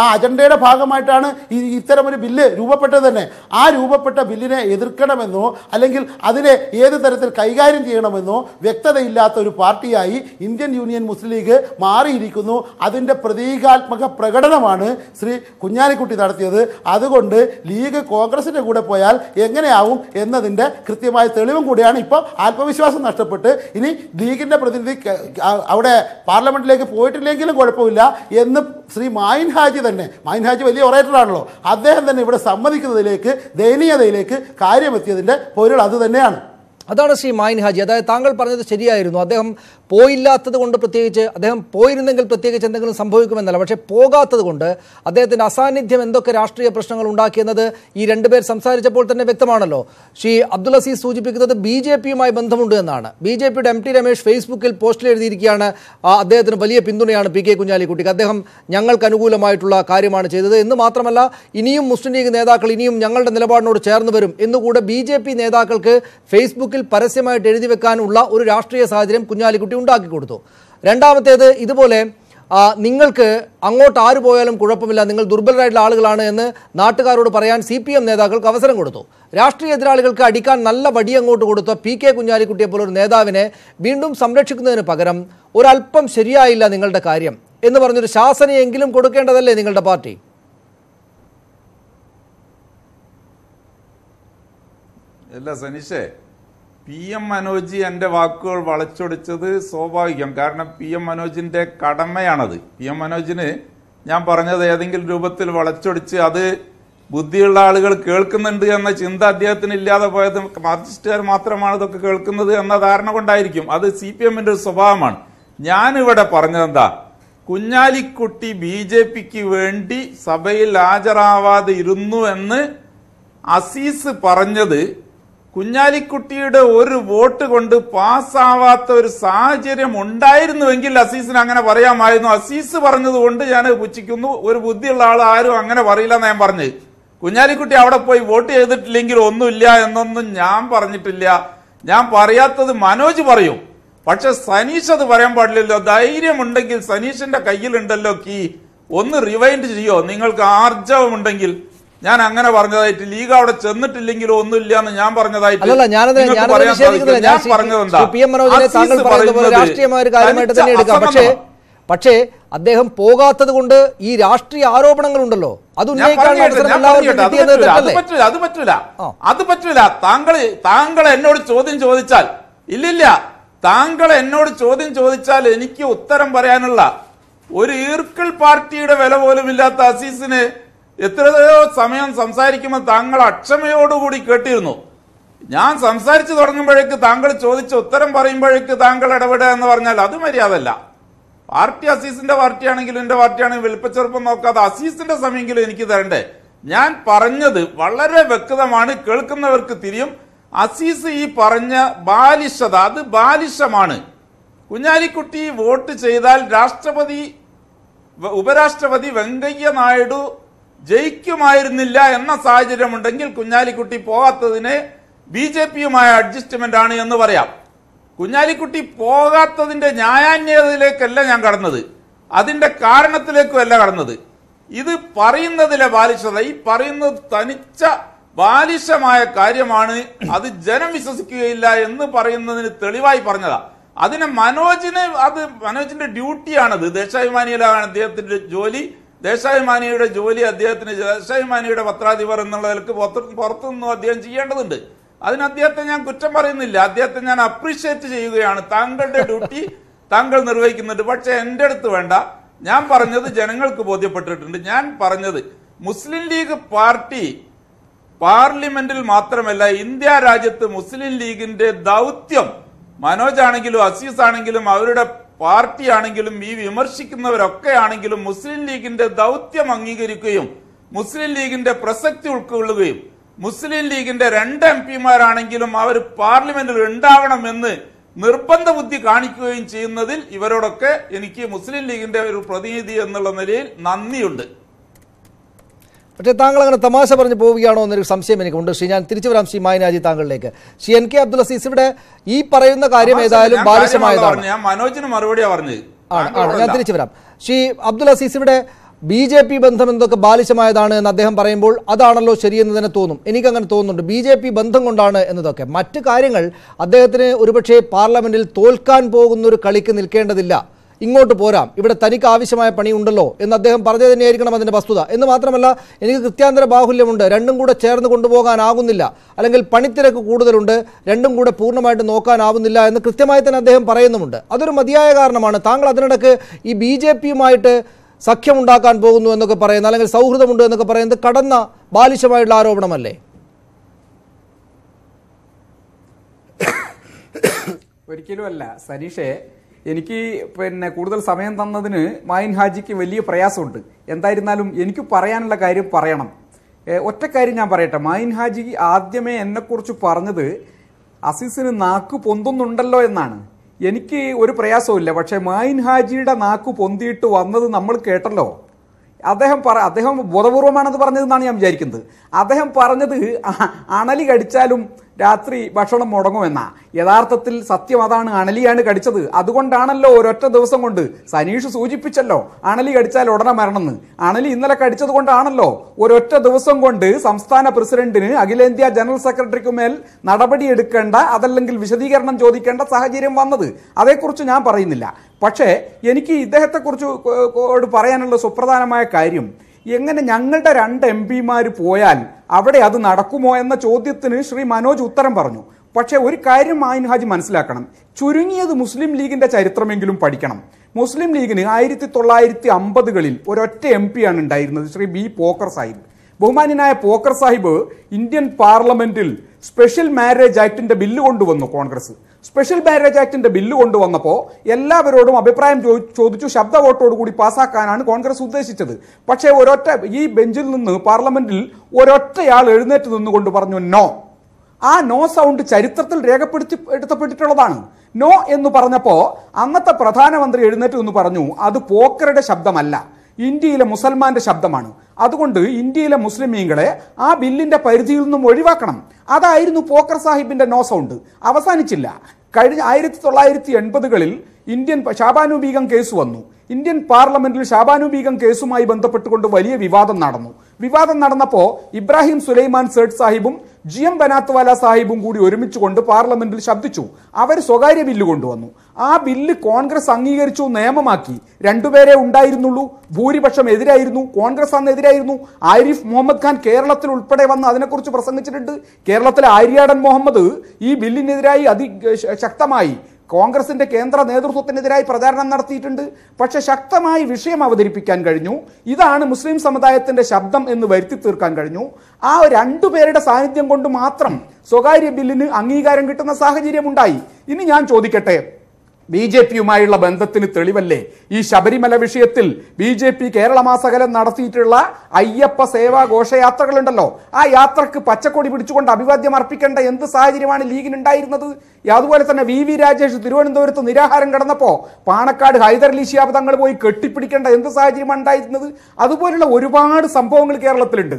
ആ അജണ്ടയുടെ ഭാഗമായിട്ടാണ് ഈ ഇത്തരമൊരു ബില്ല് രൂപപ്പെട്ടത് തന്നെ ആ രൂപപ്പെട്ട ബില്ലിനെ എതിർക്കണമെന്നോ അല്ലെങ്കിൽ അതിനെ ഏത് തരത്തിൽ കൈകാര്യം ചെയ്യണമെന്നോ വ്യക്തതയില്ലാത്ത ഒരു പാർട്ടിയായി ഇന്ത്യൻ യൂണിയൻ മുസ്ലിം ലീഗ് മാറിയിരിക്കുന്നു അതിൻ്റെ പ്രതീകാത്മക പ്രകടനമാണ് ശ്രീ കുഞ്ഞാലിക്കുട്ടി നടത്തിയത് അതുകൊണ്ട് ലീഗ് കോൺഗ്രസിൻ്റെ കൂടെ പോയാൽ എങ്ങനെയാവും എന്നതിൻ്റെ കൃത്യമായ തെളിവും കൂടിയാണ് ഇപ്പോൾ ആത്മവിശ്വാസം നഷ്ടപ്പെട്ട് ഇനി ലീഗിൻ്റെ പ്രതിനിധി അവിടെ പാർലമെൻറ്റിലേക്ക് പോയിട്ടില്ലെങ്കിലും കുഴപ്പമില്ല എന്ന് ശ്രീ മായിൻഹാജി തന്നെ മായിൻഹാജി വലിയ ഒറേറ്ററാണല്ലോ അദ്ദേഹം തന്നെ ഇവിടെ സമ്മതിക്കുന്നതിലേക്ക് ദയനീയതയിലേക്ക് കാര്യമെത്തിയതിൻ്റെ പൊരുൾ അത് തന്നെയാണ് അതാണ് ശ്രീ മായിൻ ഹാജി അതായത് താങ്കൾ പറഞ്ഞത് ശരിയായിരുന്നു അദ്ദേഹം പോയില്ലാത്തത് കൊണ്ട് പ്രത്യേകിച്ച് അദ്ദേഹം പോയിരുന്നെങ്കിൽ പ്രത്യേകിച്ച് എന്തെങ്കിലും സംഭവിക്കുമെന്നല്ല പക്ഷേ പോകാത്തത് കൊണ്ട് അദ്ദേഹത്തിൻ്റെ അസാന്നിധ്യം എന്തൊക്കെ രാഷ്ട്രീയ പ്രശ്നങ്ങൾ ഉണ്ടാക്കിയെന്നത് ഈ രണ്ടുപേർ സംസാരിച്ചപ്പോൾ തന്നെ വ്യക്തമാണല്ലോ ശ്രീ അബ്ദുൽ അസീസ് സൂചിപ്പിക്കുന്നത് ബി ജെ പിയുമായി ബന്ധമുണ്ട് എന്നാണ് ബി ജെ പിയുടെ എം ടി രമേശ് ഫേസ്ബുക്കിൽ പോസ്റ്റിൽ എഴുതിയിരിക്കുകയാണ് അദ്ദേഹത്തിന് വലിയ പിന്തുണയാണ് പി കെ കുഞ്ഞാലിക്കുട്ടിക്ക് അദ്ദേഹം ഞങ്ങൾക്ക് അനുകൂലമായിട്ടുള്ള കാര്യമാണ് ചെയ്തത് എന്ന് മാത്രമല്ല ഇനിയും മുസ്ലിം ലീഗ് നേതാക്കൾ ഇനിയും ഞങ്ങളുടെ നിലപാടിനോട് ചേർന്ന് വരും എന്നുകൂടെ ബി നേതാക്കൾക്ക് ഫേസ്ബുക്ക് ഫേസ്ബുക്കിൽ പരസ്യമായിട്ട് എഴുതി വെക്കാനുള്ള ഒരു രാഷ്ട്രീയ സാഹചര്യം കുഞ്ഞാലിക്കുട്ടി ഉണ്ടാക്കി കൊടുത്തു രണ്ടാമത്തേത് ഇതുപോലെ നിങ്ങൾക്ക് അങ്ങോട്ട് ആര് പോയാലും കുഴപ്പമില്ല നിങ്ങൾ ദുർബലരായിട്ടുള്ള ആളുകളാണ് എന്ന് നാട്ടുകാരോട് പറയാൻ സി പി എം നേതാക്കൾക്ക് അവസരം കൊടുത്തു രാഷ്ട്രീയ എതിരാളികൾക്ക് അടിക്കാൻ നല്ല വടി അങ്ങോട്ട് കൊടുത്ത പി കെ കുഞ്ഞാലിക്കുട്ടിയെ പോലൊരു നേതാവിനെ വീണ്ടും സംരക്ഷിക്കുന്നതിന് പകരം ഒരല്പം ശരിയായില്ല നിങ്ങളുടെ കാര്യം എന്ന് പറഞ്ഞൊരു ശാസനയെങ്കിലും കൊടുക്കേണ്ടതല്ലേ നിങ്ങളുടെ പാർട്ടി അല്ല സനീഷേ പി എം മനോജ് എൻ്റെ വാക്കുകൾ വളച്ചൊടിച്ചത് സ്വാഭാവികം കാരണം പി എം മനോജിൻ്റെ കടമയാണത് പി എം മനോജിന് ഞാൻ പറഞ്ഞത് ഏതെങ്കിലും രൂപത്തിൽ വളച്ചൊടിച്ച് അത് ബുദ്ധിയുള്ള ആളുകൾ കേൾക്കുന്നുണ്ട് എന്ന ചിന്ത അദ്ദേഹത്തിന് ഇല്ലാതെ പോയത് മാർക്സിസ്റ്റുകാർ മാത്രമാണ് ഇതൊക്കെ കേൾക്കുന്നത് എന്ന ധാരണ കൊണ്ടായിരിക്കും അത് സി പി എമ്മിൻ്റെ ഒരു സ്വഭാവമാണ് ഞാനിവിടെ പറഞ്ഞതെന്താ കുഞ്ഞാലിക്കുട്ടി ബി ജെ പിക്ക് വേണ്ടി സഭയിൽ ഹാജരാവാതെ ഇരുന്നു എന്ന് അസീസ് പറഞ്ഞത് കുഞ്ഞാലിക്കുട്ടിയുടെ ഒരു വോട്ട് കൊണ്ട് പാസ്സാവാത്ത ഒരു സാഹചര്യം ഉണ്ടായിരുന്നുവെങ്കിൽ അസീസിന് അങ്ങനെ പറയാമായിരുന്നു അസീസ് പറഞ്ഞതുകൊണ്ട് ഞാൻ പുച്ഛിക്കുന്നു ഒരു ബുദ്ധിയുള്ള ആൾ ആരും അങ്ങനെ പറയില്ല എന്ന് ഞാൻ പറഞ്ഞു കുഞ്ഞാലിക്കുട്ടി അവിടെ പോയി വോട്ട് ചെയ്തിട്ടില്ലെങ്കിൽ ഒന്നുമില്ല എന്നൊന്നും ഞാൻ പറഞ്ഞിട്ടില്ല ഞാൻ പറയാത്തത് മനോജ് പറയും പക്ഷെ സനീഷ് അത് പറയാൻ പാടില്ലല്ലോ ധൈര്യമുണ്ടെങ്കിൽ സനീഷിന്റെ കയ്യിലുണ്ടല്ലോ കീ ഒന്ന് റിവൈൻഡ് ചെയ്യോ നിങ്ങൾക്ക് ആർജവമുണ്ടെങ്കിൽ ഞാൻ അങ്ങനെ പറഞ്ഞതായിട്ട് ലീഗ് അവിടെ ചെന്നിട്ടില്ലെങ്കിലോ ഒന്നുമില്ല എന്ന് ഞാൻ പറഞ്ഞതായിട്ട് ഞാൻ പറഞ്ഞതെന്താ പക്ഷേ അദ്ദേഹം പോകാത്തത് കൊണ്ട് ഈ രാഷ്ട്രീയ ആരോപണങ്ങൾ ഉണ്ടല്ലോ അത് പറ്റില്ല അത് പറ്റില്ല അത് പറ്റില്ല താങ്കൾ താങ്കൾ എന്നോട് ചോദ്യം ചോദിച്ചാൽ ഇല്ലില്ല താങ്കൾ എന്നോട് ചോദ്യം ചോദിച്ചാൽ എനിക്ക് ഉത്തരം പറയാനുള്ള ഒരു ഈർക്കിൾ പാർട്ടിയുടെ വില പോലും ഇല്ലാത്ത അസീസിന് എത്രയോ സമയം സംസാരിക്കുമ്പോൾ താങ്കൾ അക്ഷമയോടുകൂടി കേട്ടിരുന്നു ഞാൻ സംസാരിച്ചു തുടങ്ങുമ്പോഴേക്ക് താങ്കൾ ചോദിച്ച ഉത്തരം പറയുമ്പോഴേക്ക് താങ്കൾ ഇടപെടുക എന്ന് പറഞ്ഞാൽ അത് മര്യാദല്ല പാർട്ടി അസീസിന്റെ പാർട്ടിയാണെങ്കിലും എൻ്റെ പാർട്ടിയാണെങ്കിൽ വലിപ്പച്ചെറുപ്പം നോക്കാതെ അസീസിന്റെ സമയമെങ്കിലും എനിക്ക് തരണ്ടേ ഞാൻ പറഞ്ഞത് വളരെ വ്യക്തമാണ് കേൾക്കുന്നവർക്ക് തിരിയും അസീസ് ഈ പറഞ്ഞ ബാലിഷത അത് ബാലിശമാണ് കുഞ്ഞാലിക്കുട്ടി വോട്ട് ചെയ്താൽ രാഷ്ട്രപതി ഉപരാഷ്ട്രപതി വെങ്കയ്യ നായിഡു ജയിക്കുമായിരുന്നില്ല എന്ന സാഹചര്യമുണ്ടെങ്കിൽ കുഞ്ഞാലിക്കുട്ടി പോകാത്തതിന് ബി ജെ പിയുമായ അഡ്ജസ്റ്റ്മെന്റ് ആണ് എന്ന് പറയാം കുഞ്ഞാലിക്കുട്ടി പോകാത്തതിന്റെ ന്യായാന്യതയിലേക്കല്ല ഞാൻ കടന്നത് അതിന്റെ അല്ല കടന്നത് ഇത് പറയുന്നതിലെ ബാലിശത ഈ പറയുന്നത് തനിച്ച ബാലിശമായ കാര്യമാണ് അത് ജനം വിശ്വസിക്കുകയില്ല എന്ന് പറയുന്നതിന് തെളിവായി പറഞ്ഞതാ അതിനെ മനോജിന് അത് മനോജിന്റെ ഡ്യൂട്ടിയാണത് ദേശാഭിമാനിയിലാണ് അദ്ദേഹത്തിന്റെ ജോലി ദേശാഭിമാനിയുടെ ജോലി അദ്ദേഹത്തിന് ദേശാഭിമാനിയുടെ പത്രാധിപർ എന്നുള്ള നിലക്ക് പുറത്തുനിന്നും അദ്ദേഹം ചെയ്യേണ്ടതുണ്ട് അതിന് അദ്ദേഹത്തെ ഞാൻ കുറ്റം പറയുന്നില്ല അദ്ദേഹത്തെ ഞാൻ അപ്രീഷിയേറ്റ് ചെയ്യുകയാണ് താങ്കളുടെ ഡ്യൂട്ടി താങ്കൾ നിർവഹിക്കുന്നുണ്ട് പക്ഷേ എൻ്റെ അടുത്ത് വേണ്ട ഞാൻ പറഞ്ഞത് ജനങ്ങൾക്ക് ബോധ്യപ്പെട്ടിട്ടുണ്ട് ഞാൻ പറഞ്ഞത് മുസ്ലിം ലീഗ് പാർട്ടി പാർലമെന്റിൽ മാത്രമല്ല ഇന്ത്യ രാജ്യത്ത് മുസ്ലിം ലീഗിന്റെ ദൗത്യം മനോജ് ആണെങ്കിലും അസീസ് ആണെങ്കിലും അവരുടെ പാർട്ടിയാണെങ്കിലും ഈ വിമർശിക്കുന്നവരൊക്കെ ആണെങ്കിലും മുസ്ലിം ലീഗിന്റെ ദൗത്യം അംഗീകരിക്കുകയും മുസ്ലിം ലീഗിന്റെ പ്രസക്തി ഉൾക്കൊള്ളുകയും മുസ്ലിം ലീഗിന്റെ രണ്ട് എം പിമാരാണെങ്കിലും അവർ പാർലമെന്റിൽ ഉണ്ടാവണമെന്ന് നിർബന്ധ ബുദ്ധി കാണിക്കുകയും ചെയ്യുന്നതിൽ ഇവരോടൊക്കെ എനിക്ക് മുസ്ലിം ലീഗിന്റെ ഒരു പ്രതിനിധി എന്നുള്ള നിലയിൽ നന്ദിയുണ്ട് പക്ഷേ താങ്കൾ അങ്ങനെ തമാശ പറഞ്ഞ് പോവുകയാണോ എന്നൊരു സംശയം എനിക്കുണ്ട് ശ്രീ ഞാൻ തിരിച്ചു വരാം ശ്രീ മായനാജി താങ്കളിലേക്ക് ശ്രീ എൻ കെ അബ്ദുൽ അസീസ് ഇവിടെ ഈ പറയുന്ന കാര്യം ഏതായാലും ബാലിശമായതാണ് ഞാൻ മനോജിന് മറുപടിയാ പറഞ്ഞത് ആണ് ഞാൻ തിരിച്ചു വരാം ശ്രീ അബ്ദുൽ അസീസ് ഇവിടെ ബി ജെ പി ബന്ധം എന്തൊക്കെ ബാലിശമായതാണ് എന്ന് അദ്ദേഹം പറയുമ്പോൾ അതാണല്ലോ ശരിയെന്ന് തന്നെ തോന്നും എനിക്കങ്ങനെ തോന്നുന്നുണ്ട് ബി ജെ പി ബന്ധം കൊണ്ടാണ് എന്നതൊക്കെ മറ്റ് കാര്യങ്ങൾ അദ്ദേഹത്തിന് ഒരുപക്ഷെ പാർലമെന്റിൽ തോൽക്കാൻ പോകുന്ന ഒരു കളിക്ക് നിൽക്കേണ്ടതില്ല ഇങ്ങോട്ട് പോരാം ഇവിടെ തനിക്ക് ആവശ്യമായ പണിയുണ്ടല്ലോ എന്ന് അദ്ദേഹം പറഞ്ഞത് തന്നെയായിരിക്കണം അതിൻ്റെ വസ്തുത എന്ന് മാത്രമല്ല എനിക്ക് കൃത്യാന്തര ബാഹുല്യമുണ്ട് രണ്ടും കൂടെ ചേർന്ന് കൊണ്ടുപോകാനാകുന്നില്ല അല്ലെങ്കിൽ പണിത്തിരക്ക് കൂടുതലുണ്ട് രണ്ടും കൂടെ പൂർണ്ണമായിട്ട് നോക്കാനാവുന്നില്ല എന്ന് കൃത്യമായി തന്നെ അദ്ദേഹം പറയുന്നുമുണ്ട് അതൊരു മതിയായ കാരണമാണ് താങ്കൾ അതിനിടക്ക് ഈ ബി ജെ പിയുമായിട്ട് സഖ്യമുണ്ടാക്കാൻ പോകുന്നു എന്നൊക്കെ പറയുന്നത് അല്ലെങ്കിൽ സൗഹൃദമുണ്ട് എന്നൊക്കെ പറയുന്നത് കടന്ന ബാലിശമായിട്ടുള്ള ആരോപണമല്ലേ ഒരിക്കലും അല്ല എനിക്ക് പിന്നെ കൂടുതൽ സമയം തന്നതിന് മായിൻ ഹാജിക്ക് വലിയ പ്രയാസമുണ്ട് എന്തായിരുന്നാലും എനിക്ക് പറയാനുള്ള കാര്യം പറയണം ഒറ്റ കാര്യം ഞാൻ പറയട്ടെ മായിൻ ഹാജി ആദ്യമേ എന്നെക്കുറിച്ച് പറഞ്ഞത് അസീസിന് നാക്ക് പൊന്തുന്നുണ്ടല്ലോ എന്നാണ് എനിക്ക് ഒരു പ്രയാസമില്ല പക്ഷേ മായിൻ ഹാജിയുടെ നാക്ക് പൊന്തിയിട്ട് വന്നത് നമ്മൾ കേട്ടല്ലോ അദ്ദേഹം പറ അദ്ദേഹം ബോധപൂർവമാണെന്ന് പറഞ്ഞതെന്നാണ് ഞാൻ വിചാരിക്കുന്നത് അദ്ദേഹം പറഞ്ഞത് അണലി കടിച്ചാലും രാത്രി ഭക്ഷണം മുടങ്ങുമെന്ന യഥാർത്ഥത്തിൽ സത്യം അതാണ് അണലിയാണ് കടിച്ചത് അതുകൊണ്ടാണല്ലോ ഒരൊറ്റ ദിവസം കൊണ്ട് സനീഷ് സൂചിപ്പിച്ചല്ലോ അണലി കടിച്ചാൽ ഉടനെ മരണമെന്ന് അണലി ഇന്നലെ കടിച്ചത് കൊണ്ടാണല്ലോ ഒരൊറ്റ ദിവസം കൊണ്ട് സംസ്ഥാന പ്രസിഡന്റിന് അഖിലേന്ത്യാ ജനറൽ സെക്രട്ടറിക്ക് മേൽ നടപടിയെടുക്കേണ്ട അതല്ലെങ്കിൽ വിശദീകരണം ചോദിക്കേണ്ട സാഹചര്യം വന്നത് അതേക്കുറിച്ച് ഞാൻ പറയുന്നില്ല പക്ഷേ എനിക്ക് ഇദ്ദേഹത്തെക്കുറിച്ച് പറയാനുള്ള സുപ്രധാനമായ കാര്യം എങ്ങനെ ഞങ്ങളുടെ രണ്ട് എം പിമാർ പോയാൽ അവിടെ അത് നടക്കുമോ എന്ന ചോദ്യത്തിന് ശ്രീ മനോജ് ഉത്തരം പറഞ്ഞു പക്ഷേ ഒരു കാര്യം മായിൻ മനസ്സിലാക്കണം ചുരുങ്ങിയത് മുസ്ലിം ലീഗിന്റെ ചരിത്രമെങ്കിലും പഠിക്കണം മുസ്ലിം ലീഗിന് ആയിരത്തി തൊള്ളായിരത്തി അമ്പതുകളിൽ ഒരൊറ്റ എം ആണ് ഉണ്ടായിരുന്നത് ശ്രീ ബി പോക്കർ സാഹിബ് ബഹുമാന്യനായ പോക്കർ സാഹിബ് ഇന്ത്യൻ പാർലമെന്റിൽ സ്പെഷ്യൽ മാരേജ് ആക്ടിന്റെ ബില്ല് കൊണ്ടുവന്നു കോൺഗ്രസ് സ്പെഷ്യൽ മാരേജ് ആക്ടിന്റെ ബില്ല് കൊണ്ടുവന്നപ്പോൾ എല്ലാവരോടും അഭിപ്രായം ചോദിച്ചു ശബ്ദ വോട്ടോട് കൂടി പാസ്സാക്കാനാണ് കോൺഗ്രസ് ഉദ്ദേശിച്ചത് പക്ഷേ ഒരൊറ്റ ഈ ബെഞ്ചിൽ നിന്ന് പാർലമെന്റിൽ ഒരൊറ്റയാൾ എഴുന്നേറ്റ് നിന്നുകൊണ്ട് പറഞ്ഞു നോ ആ നോ സൗണ്ട് ചരിത്രത്തിൽ രേഖപ്പെടുത്തി എടുത്തപ്പെട്ടിട്ടുള്ളതാണ് നോ എന്ന് പറഞ്ഞപ്പോൾ അന്നത്തെ പ്രധാനമന്ത്രി എഴുന്നേറ്റ് നിന്ന് പറഞ്ഞു അത് പോക്കറുടെ ശബ്ദമല്ല ഇന്ത്യയിലെ മുസൽമാന്റെ ശബ്ദമാണ് അതുകൊണ്ട് ഇന്ത്യയിലെ മുസ്ലിമീങ്ങളെ ആ ബില്ലിന്റെ പരിധിയിൽ നിന്നും ഒഴിവാക്കണം അതായിരുന്നു പോക്കർ സാഹിബിന്റെ നോ സൗണ്ട് അവസാനിച്ചില്ല കഴിഞ്ഞ ആയിരത്തി തൊള്ളായിരത്തി എൺപതുകളിൽ ഇന്ത്യൻ ഷാബാനു കേസ് വന്നു ഇന്ത്യൻ പാർലമെന്റിൽ ഷാബാനു കേസുമായി ബന്ധപ്പെട്ടുകൊണ്ട് വലിയ വിവാദം നടന്നു വിവാദം നടന്നപ്പോൾ ഇബ്രാഹിം സുലൈമാൻ സേഡ് സാഹിബും ജി എം ബനാത്വാല സാഹിബും കൂടി ഒരുമിച്ച് കൊണ്ട് പാർലമെന്റിൽ ശബ്ദിച്ചു അവർ സ്വകാര്യ ബില്ല് കൊണ്ടുവന്നു ആ ബില്ല് കോൺഗ്രസ് അംഗീകരിച്ചു നിയമമാക്കി രണ്ടുപേരെ ഉണ്ടായിരുന്നുള്ളൂ ഭൂരിപക്ഷം എതിരായിരുന്നു കോൺഗ്രസ് അന്ന് എതിരായിരുന്നു ആരിഫ് മുഹമ്മദ് ഖാൻ കേരളത്തിൽ ഉൾപ്പെടെ വന്ന് അതിനെക്കുറിച്ച് പ്രസംഗിച്ചിട്ടുണ്ട് കേരളത്തിലെ ആര്യാടൻ മുഹമ്മദ് ഈ ബില്ലിനെതിരായി അതി ശക്തമായി കോൺഗ്രസിൻ്റെ കേന്ദ്ര നേതൃത്വത്തിനെതിരായി പ്രചാരണം നടത്തിയിട്ടുണ്ട് പക്ഷെ ശക്തമായി വിഷയം അവതരിപ്പിക്കാൻ കഴിഞ്ഞു ഇതാണ് മുസ്ലിം സമുദായത്തിൻ്റെ ശബ്ദം എന്ന് വരുത്തി തീർക്കാൻ കഴിഞ്ഞു ആ രണ്ടു പേരുടെ സാന്നിധ്യം കൊണ്ട് മാത്രം സ്വകാര്യ ബില്ലിന് അംഗീകാരം കിട്ടുന്ന സാഹചര്യമുണ്ടായി ഇനി ഞാൻ ചോദിക്കട്ടെ ബി ജെ പിയുമായുള്ള ബന്ധത്തിന് തെളിവല്ലേ ഈ ശബരിമല വിഷയത്തിൽ ബി ജെ പി കേരളമാസകലം നടത്തിയിട്ടുള്ള അയ്യപ്പ സേവാ ഘോഷയാത്രകളുണ്ടല്ലോ ആ യാത്രക്ക് പച്ചക്കൊടി പിടിച്ചുകൊണ്ട് അഭിവാദ്യം അർപ്പിക്കേണ്ട എന്ത് സാഹചര്യമാണ് ലീഗിനുണ്ടായിരുന്നത് അതുപോലെ തന്നെ വി വി രാജേഷ് തിരുവനന്തപുരത്ത് നിരാഹാരം കിടന്നപ്പോൾ പാണക്കാട് ഹൈദരലി ശിയാബ് തങ്ങൾ പോയി കെട്ടിപ്പിടിക്കേണ്ട എന്ത് സാഹചര്യമാണ് ഉണ്ടായിരുന്നത് അതുപോലുള്ള ഒരുപാട് സംഭവങ്ങൾ കേരളത്തിലുണ്ട്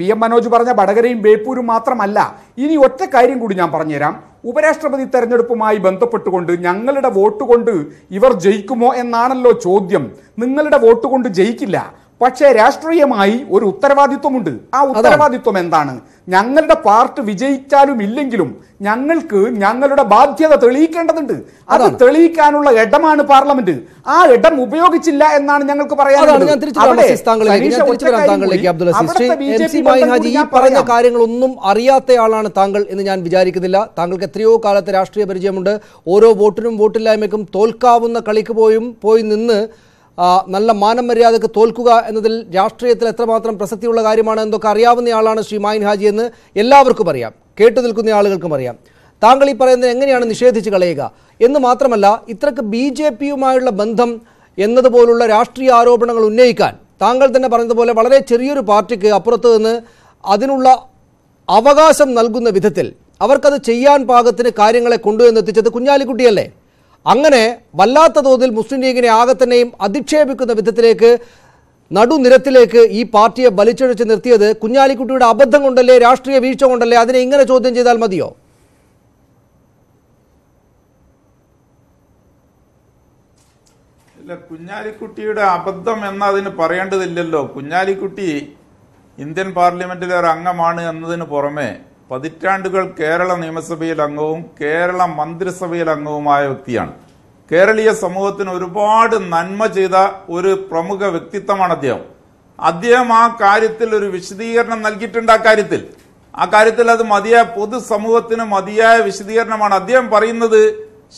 പി എം മനോജ് പറഞ്ഞ വടകരയും ബേപ്പൂരും മാത്രമല്ല ഇനി ഒറ്റ കാര്യം കൂടി ഞാൻ പറഞ്ഞുതരാം ഉപരാഷ്ട്രപതി തെരഞ്ഞെടുപ്പുമായി ബന്ധപ്പെട്ടുകൊണ്ട് ഞങ്ങളുടെ വോട്ട് കൊണ്ട് ഇവർ ജയിക്കുമോ എന്നാണല്ലോ ചോദ്യം നിങ്ങളുടെ വോട്ട് കൊണ്ട് ജയിക്കില്ല പക്ഷേ രാഷ്ട്രീയമായി ഒരു ഉത്തരവാദിത്വമുണ്ട് ആ ഉത്തരവാദിത്വം എന്താണ് ഞങ്ങളുടെ പാർട്ട് വിജയിച്ചാലും ഇല്ലെങ്കിലും ഞങ്ങൾക്ക് ഞങ്ങളുടെ ബാധ്യത തെളിയിക്കേണ്ടതുണ്ട് അത് തെളിയിക്കാനുള്ള ഇടമാണ് പാർലമെന്റ് ആ ഇടം ഉപയോഗിച്ചില്ല എന്നാണ് ഞങ്ങൾക്ക് പറയാനുള്ളത് കാര്യങ്ങളൊന്നും അറിയാത്തയാളാണ് താങ്കൾ എന്ന് ഞാൻ വിചാരിക്കുന്നില്ല താങ്കൾക്ക് എത്രയോ കാലത്തെ രാഷ്ട്രീയ പരിചയമുണ്ട് ഓരോ വോട്ടിനും വോട്ടില്ലായ്മയ്ക്കും തോൽക്കാവുന്ന കളിക്ക് പോയും പോയി നിന്ന് നല്ല മാനമര്യാദക്ക് തോൽക്കുക എന്നതിൽ രാഷ്ട്രീയത്തിൽ എത്രമാത്രം പ്രസക്തിയുള്ള കാര്യമാണ് അറിയാവുന്ന ആളാണ് ശ്രീ മായിൻ ഹാജി എന്ന് എല്ലാവർക്കും അറിയാം കേട്ടു നിൽക്കുന്ന ആളുകൾക്കും അറിയാം താങ്കൾ ഈ പറയുന്നത് എങ്ങനെയാണ് നിഷേധിച്ച് കളയുക എന്ന് മാത്രമല്ല ഇത്രക്ക് ബി ജെ പിയുമായുള്ള ബന്ധം എന്നതുപോലുള്ള രാഷ്ട്രീയ ആരോപണങ്ങൾ ഉന്നയിക്കാൻ താങ്കൾ തന്നെ പറഞ്ഞതുപോലെ വളരെ ചെറിയൊരു പാർട്ടിക്ക് അപ്പുറത്ത് നിന്ന് അതിനുള്ള അവകാശം നൽകുന്ന വിധത്തിൽ അവർക്കത് ചെയ്യാൻ പാകത്തിന് കാര്യങ്ങളെ കൊണ്ടുവന്നെത്തിച്ചത് കുഞ്ഞാലിക്കുട്ടിയല്ലേ അങ്ങനെ വല്ലാത്ത തോതിൽ മുസ്ലിം ലീഗിനെ ആകെ തന്നെയും അധിക്ഷേപിക്കുന്ന വിധത്തിലേക്ക് നടുനിരത്തിലേക്ക് ഈ പാർട്ടിയെ വലിച്ചഴച്ച് നിർത്തിയത് കുഞ്ഞാലിക്കുട്ടിയുടെ അബദ്ധം കൊണ്ടല്ലേ രാഷ്ട്രീയ വീഴ്ച കൊണ്ടല്ലേ അതിനെ ഇങ്ങനെ ചോദ്യം ചെയ്താൽ മതിയോ കുഞ്ഞാലിക്കുട്ടിയുടെ അബദ്ധം എന്ന് അതിന് പറയേണ്ടതില്ലല്ലോ കുഞ്ഞാലിക്കുട്ടി ഇന്ത്യൻ പാർലമെന്റിലെ ഒരു അംഗമാണ് എന്നതിന് പുറമെ പതിറ്റാണ്ടുകൾ കേരള നിയമസഭയിൽ അംഗവും കേരള മന്ത്രിസഭയിൽ അംഗവുമായ വ്യക്തിയാണ് കേരളീയ സമൂഹത്തിന് ഒരുപാട് നന്മ ചെയ്ത ഒരു പ്രമുഖ വ്യക്തിത്വമാണ് അദ്ദേഹം അദ്ദേഹം ആ കാര്യത്തിൽ ഒരു വിശദീകരണം നൽകിയിട്ടുണ്ട് ആ കാര്യത്തിൽ ആ കാര്യത്തിൽ അത് മതിയായ പൊതുസമൂഹത്തിന് മതിയായ വിശദീകരണമാണ് അദ്ദേഹം പറയുന്നത്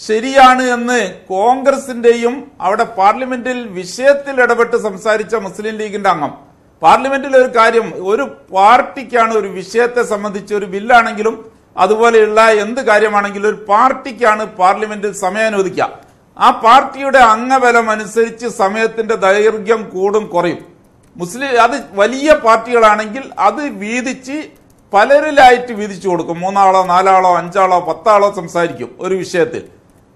ശരിയാണ് എന്ന് കോൺഗ്രസിന്റെയും അവിടെ പാർലമെന്റിൽ വിഷയത്തിൽ ഇടപെട്ട് സംസാരിച്ച മുസ്ലിം ലീഗിന്റെ അംഗം പാർലമെന്റിലെ ഒരു കാര്യം ഒരു പാർട്ടിക്കാണ് ഒരു വിഷയത്തെ സംബന്ധിച്ച് ഒരു ബില്ലാണെങ്കിലും അതുപോലെയുള്ള എന്ത് കാര്യമാണെങ്കിലും ഒരു പാർട്ടിക്കാണ് പാർലമെന്റിൽ സമയം അനുവദിക്കുക ആ പാർട്ടിയുടെ അംഗബലം അനുസരിച്ച് സമയത്തിന്റെ ദൈർഘ്യം കൂടും കുറയും മുസ്ലിം അത് വലിയ പാർട്ടികളാണെങ്കിൽ അത് വീതിച്ച് പലരിലായിട്ട് വീതിച്ചു കൊടുക്കും മൂന്നാളോ നാലാളോ അഞ്ചാളോ പത്താളോ സംസാരിക്കും ഒരു വിഷയത്തിൽ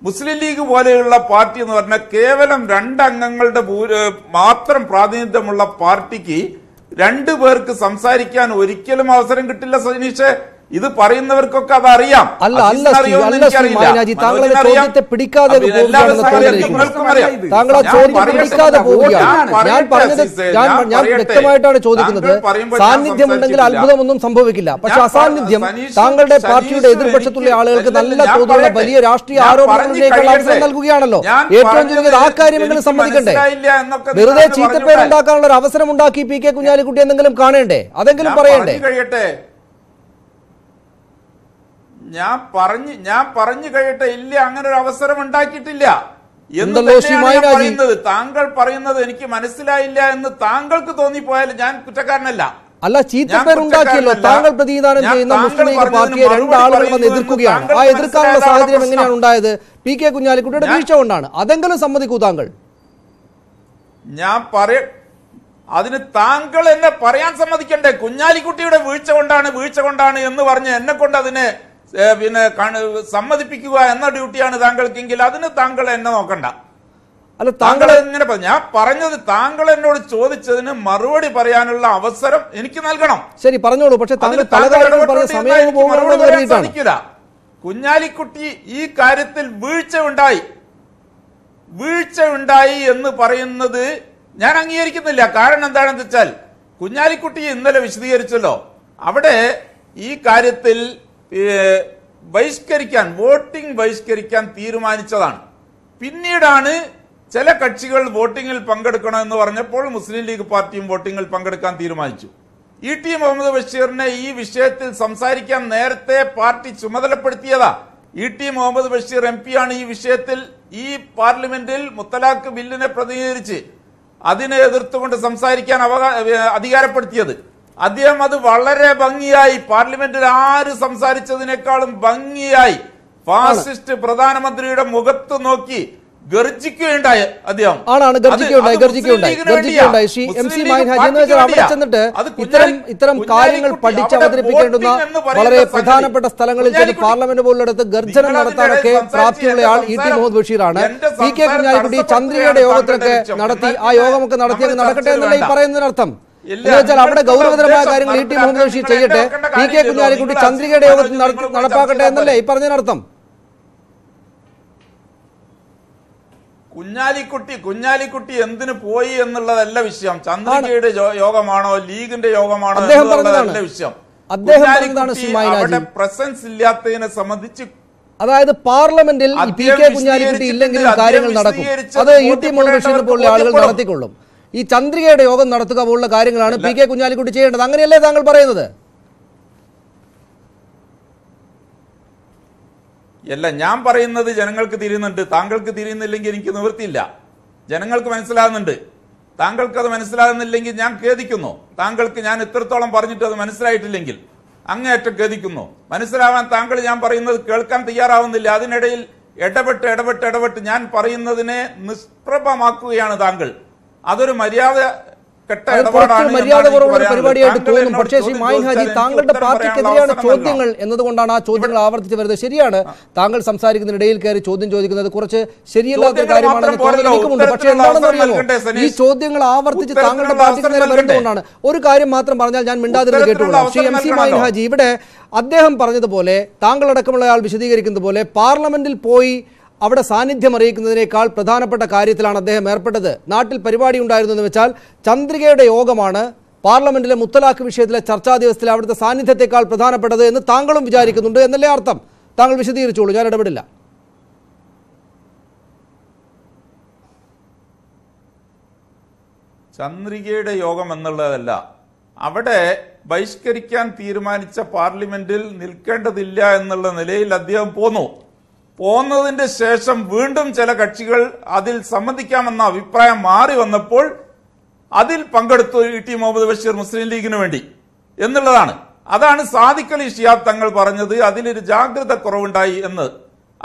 മുസ്ലിം ലീഗ് പോലെയുള്ള പാർട്ടി എന്ന് പറഞ്ഞാൽ കേവലം രണ്ടംഗങ്ങളുടെ മാത്രം പ്രാതിനിധ്യമുള്ള പാർട്ടിക്ക് രണ്ടു പേർക്ക് സംസാരിക്കാൻ ഒരിക്കലും അവസരം കിട്ടില്ല സജനീഷേ ഇത് പറയുന്നവർക്കൊക്കെ അത് അറിയാം അല്ല അല്ല മാനാജി താങ്കളുടെ ചോദ്യത്തെ പിടിക്കാതെ താങ്കൾ ആ ചോദ്യം പിടിക്കാതെ പോവുകയാണ് ഞാൻ പറഞ്ഞത് ഞാൻ ഞാൻ വ്യക്തമായിട്ടാണ് ചോദിക്കുന്നത് സാന്നിധ്യം ഉണ്ടെങ്കിൽ അത്ഭുതമൊന്നും സംഭവിക്കില്ല പക്ഷെ അസാന്നിധ്യം താങ്കളുടെ പാർട്ടിയുടെ എതിർപക്ഷത്തുള്ള ആളുകൾക്ക് നല്ല തോതിലുള്ള വലിയ രാഷ്ട്രീയ ആരോപണങ്ങളിലേക്കുള്ള അവസരം നൽകുകയാണല്ലോ ഏറ്റവും ചുരുങ്ങിയത് ആ കാര്യമെങ്കിലും സമ്മതിക്കണ്ടേ വെറുതെ ചീത്തപ്പേരുണ്ടാക്കാനുള്ള ഒരു അവസരം ഉണ്ടാക്കി പി കെ കുഞ്ഞാലിക്കുട്ടി എന്തെങ്കിലും കാണേണ്ടേ അതെങ്കിലും പറയണ്ടേ ഞാൻ പറഞ്ഞു ഞാൻ പറഞ്ഞു കഴിയട്ടെ ഇല്ല അങ്ങനെ ഒരു അവസരം ഉണ്ടാക്കിയിട്ടില്ല എന്ന് തന്നെയാണ് പറയുന്നത് താങ്കൾ പറയുന്നത് എനിക്ക് മനസ്സിലായില്ല എന്ന് താങ്കൾക്ക് തോന്നിപ്പോയാൽ ഞാൻ കുറ്റക്കാരനല്ല അല്ല ചീത്തപ്പേരുണ്ടാക്കിയല്ലോ താങ്കൾ പ്രതിനിധാനം ചെയ്യുന്ന മുസ്ലിം ലീഗ് പാർട്ടിയെ രണ്ടാളുകൾ വന്ന് എതിർക്കുകയാണ് ആ എതിർക്കാനുള്ള സാഹചര്യം എങ്ങനെയാണ് ഉണ്ടായത് പി കെ കുഞ്ഞാലിക്കുട്ടിയുടെ വീഴ്ച കൊണ്ടാണ് അതെങ്കിലും സമ്മതിക്കൂ താങ്കൾ ഞാൻ പറയ അതിന് താങ്കൾ എന്നെ പറയാൻ സമ്മതിക്കണ്ടേ കുഞ്ഞാലിക്കുട്ടിയുടെ വീഴ്ച കൊണ്ടാണ് വീഴ്ച കൊണ്ടാണ് എന്ന് പറഞ്ഞ് എന്നെ കൊണ്ട് അതിനെ പിന്നെ സമ്മതിപ്പിക്കുക എന്ന ഡ്യൂട്ടിയാണ് താങ്കൾക്കെങ്കിൽ അതിന് താങ്കൾ എന്നെ നോക്കണ്ട അല്ല താങ്കൾ ഇങ്ങനെ ഞാൻ പറഞ്ഞത് താങ്കൾ എന്നോട് ചോദിച്ചതിന് മറുപടി പറയാനുള്ള അവസരം എനിക്ക് നൽകണം ശരി പറഞ്ഞോളൂ പക്ഷെ മറുപടി സാധിക്കില്ല കുഞ്ഞാലിക്കുട്ടി ഈ കാര്യത്തിൽ വീഴ്ച ഉണ്ടായി വീഴ്ച ഉണ്ടായി എന്ന് പറയുന്നത് ഞാൻ അംഗീകരിക്കുന്നില്ല കാരണം എന്താണെന്ന് വെച്ചാൽ കുഞ്ഞാലിക്കുട്ടി ഇന്നലെ വിശദീകരിച്ചല്ലോ അവിടെ ഈ കാര്യത്തിൽ ബഹിഷ്കരിക്കാൻ വോട്ടിംഗ് ബഹിഷ്കരിക്കാൻ തീരുമാനിച്ചതാണ് പിന്നീടാണ് ചില കക്ഷികൾ വോട്ടിങ്ങിൽ പങ്കെടുക്കണമെന്ന് പറഞ്ഞപ്പോൾ മുസ്ലിം ലീഗ് പാർട്ടിയും വോട്ടിങ്ങിൽ പങ്കെടുക്കാൻ തീരുമാനിച്ചു ഇ ടി മുഹമ്മദ് ബഷീറിനെ ഈ വിഷയത്തിൽ സംസാരിക്കാൻ നേരത്തെ പാർട്ടി ചുമതലപ്പെടുത്തിയതാ E T Muhammad Basheer M ആണ് ഈ വിഷയത്തിൽ ഈ പാർലമെന്റിൽ മുത്തലാഖ് ബില്ലിനെ പ്രതിനിധീകരിച്ച് അതിനെ എതിർത്തുകൊണ്ട് സംസാരിക്കാൻ അവകാ അധികാരപ്പെടുത്തിയത് അദ്ദേഹം അത് വളരെ ഭംഗിയായി പാർലമെന്റിൽ ആര് സംസാരിച്ചതിനേക്കാളും ഭംഗിയായി ഫാസിസ്റ്റ് പ്രധാനമന്ത്രിയുടെ മുഖത്ത് നോക്കി എം സി ചെന്നിട്ട് ഇത്തരം ഇത്തരം കാര്യങ്ങൾ പഠിച്ച് വളരെ പ്രധാനപ്പെട്ട സ്ഥലങ്ങളിൽ ചെന്ന് പാർലമെന്റ് അടുത്ത് ഗർജനം നടത്താനൊക്കെ ആൾ ഇ ടി മുഹമ്മദ് ബഷീറാണ് പി കെ കുഞ്ഞാലിക്കുട്ടി ചന്ദ്രികയുടെ യോഗത്തിലൊക്കെ നടത്തി ആ യോഗമൊക്കെ നടത്തി നടക്കട്ടെ എന്നല്ല ഈ പറയുന്നതിനർത്ഥം എന്ന് അവിടെ ഗൗരവതരമായ കാര്യങ്ങൾ ഇ ടി മുഹമ്മദ് ബഷീർ ചെയ്യട്ടെ പി കെ കുഞ്ഞാലിക്കുട്ടി ചന്ദ്രികയുടെ യോഗത്തിൽ നടപ്പാക്കട്ടെ എന്നല്ലേ ഈ പറഞ്ഞതിനർത്ഥം കുഞ്ഞാലിക്കുട്ടി കുഞ്ഞാലിക്കുട്ടി എന്തിനു പോയി എന്നുള്ളതല്ല വിഷയം ചന്ദ്രികയുടെ യോഗമാണോ ലീഗിന്റെ യോഗമാണോ എന്നുള്ളതല്ല വിഷയം അവിടെ പ്രസൻസ് ഇല്ലാത്തതിനെ സംബന്ധിച്ച് അതായത് പാർലമെന്റിൽ പി കെ കുഞ്ഞാലിക്കുട്ടി ഇല്ലെങ്കിലും കാര്യങ്ങൾ നടക്കും അത് ഇ ടി മുഹമ്മദ് ബഷീർ പോലുള്ള ആളുകൾ നടത്തിക്കൊള്ളും ഈ ചന്ദ്രികയുടെ യോഗം നടത്തുക പോലുള്ള കാര്യങ്ങളാണ് പി കെ കുഞ്ഞാലിക്കുട്ടി ചെയ്യേണ്ടത് അങ്ങനെയല്ലേ താങ്കൾ പറയുന്നത് അല്ല ഞാൻ പറയുന്നത് ജനങ്ങൾക്ക് തിരിയുന്നുണ്ട് താങ്കൾക്ക് തിരിയുന്നില്ലെങ്കിൽ എനിക്ക് നിവൃത്തിയില്ല ജനങ്ങൾക്ക് മനസ്സിലാകുന്നുണ്ട് താങ്കൾക്ക് അത് മനസ്സിലാകുന്നില്ലെങ്കിൽ ഞാൻ ഖേദിക്കുന്നു താങ്കൾക്ക് ഞാൻ ഇത്രത്തോളം പറഞ്ഞിട്ട് അത് മനസ്സിലായിട്ടില്ലെങ്കിൽ അങ്ങേയറ്റം ഖേദിക്കുന്നു മനസ്സിലാവാൻ താങ്കൾ ഞാൻ പറയുന്നത് കേൾക്കാൻ തയ്യാറാവുന്നില്ല അതിനിടയിൽ ഇടപെട്ട് ഇടപെട്ട് ഇടപെട്ട് ഞാൻ പറയുന്നതിനെ നിഷ്പ്രഭമാക്കുകയാണ് താങ്കൾ അതൊരു മര്യാദ മര്യാദ കുറവുള്ള പരിപാടിയായിട്ട് പക്ഷേ ഹാജി താങ്കളുടെ ചോദ്യങ്ങൾ എന്നതുകൊണ്ടാണ് ആ ചോദ്യങ്ങൾ ആവർത്തിച്ച് വരുന്നത് ശരിയാണ് താങ്കൾ സംസാരിക്കുന്നതിനിടയിൽ കയറി ചോദ്യം ചോദിക്കുന്നത് കുറച്ച് ശരിയല്ലാത്ത കാര്യമാണെന്ന് തോന്നൽ പക്ഷേ എന്താണെന്ന് അറിയാമോ ഈ ചോദ്യങ്ങൾ ആവർത്തിച്ച് താങ്കളുടെ പാർട്ടിക്ക് നേരെ വരേണ്ടതുകൊണ്ടാണ് ഒരു കാര്യം മാത്രം പറഞ്ഞാൽ ഞാൻ മിണ്ടാതിരുന്ന് കേട്ടുള്ളൂ പക്ഷേ എം സി മായിൻ ഹാജി ഇവിടെ അദ്ദേഹം പറഞ്ഞതുപോലെ താങ്കളടക്കമുള്ള ആൾ വിശദീകരിക്കുന്നത് പോലെ പാർലമെന്റിൽ പോയി അവിടെ സാന്നിധ്യം അറിയിക്കുന്നതിനേക്കാൾ പ്രധാനപ്പെട്ട കാര്യത്തിലാണ് അദ്ദേഹം ഏർപ്പെട്ടത് നാട്ടിൽ പരിപാടി ഉണ്ടായിരുന്നെന്ന് വെച്ചാൽ ചന്ദ്രികയുടെ യോഗമാണ് പാർലമെന്റിലെ മുത്തലാഖ് വിഷയത്തിലെ ചർച്ചാ ദിവസത്തിൽ അവിടുത്തെ സാന്നിധ്യത്തെക്കാൾ പ്രധാനപ്പെട്ടത് എന്ന് താങ്കളും വിചാരിക്കുന്നുണ്ട് എന്നല്ലേ അർത്ഥം താങ്കൾ വിശദീകരിച്ചോളൂ ഞാൻ ഇടപെടില്ല ചന്ദ്രികയുടെ യോഗം എന്നുള്ളതല്ല അവിടെ ബഹിഷ്കരിക്കാൻ തീരുമാനിച്ച പാർലമെന്റിൽ നിൽക്കേണ്ടതില്ല എന്നുള്ള നിലയിൽ അദ്ദേഹം പോന്നു പോന്നതിന്റെ ശേഷം വീണ്ടും ചില കക്ഷികൾ അതിൽ സംബന്ധിക്കാമെന്ന അഭിപ്രായം മാറി വന്നപ്പോൾ അതിൽ പങ്കെടുത്തു ഇ ടി മുഹമ്മദ് ബഷീർ മുസ്ലിം ലീഗിന് വേണ്ടി എന്നുള്ളതാണ് അതാണ് അലി ഷിയാബ് തങ്ങൾ പറഞ്ഞത് അതിലൊരു ജാഗ്രത കുറവുണ്ടായി എന്ന്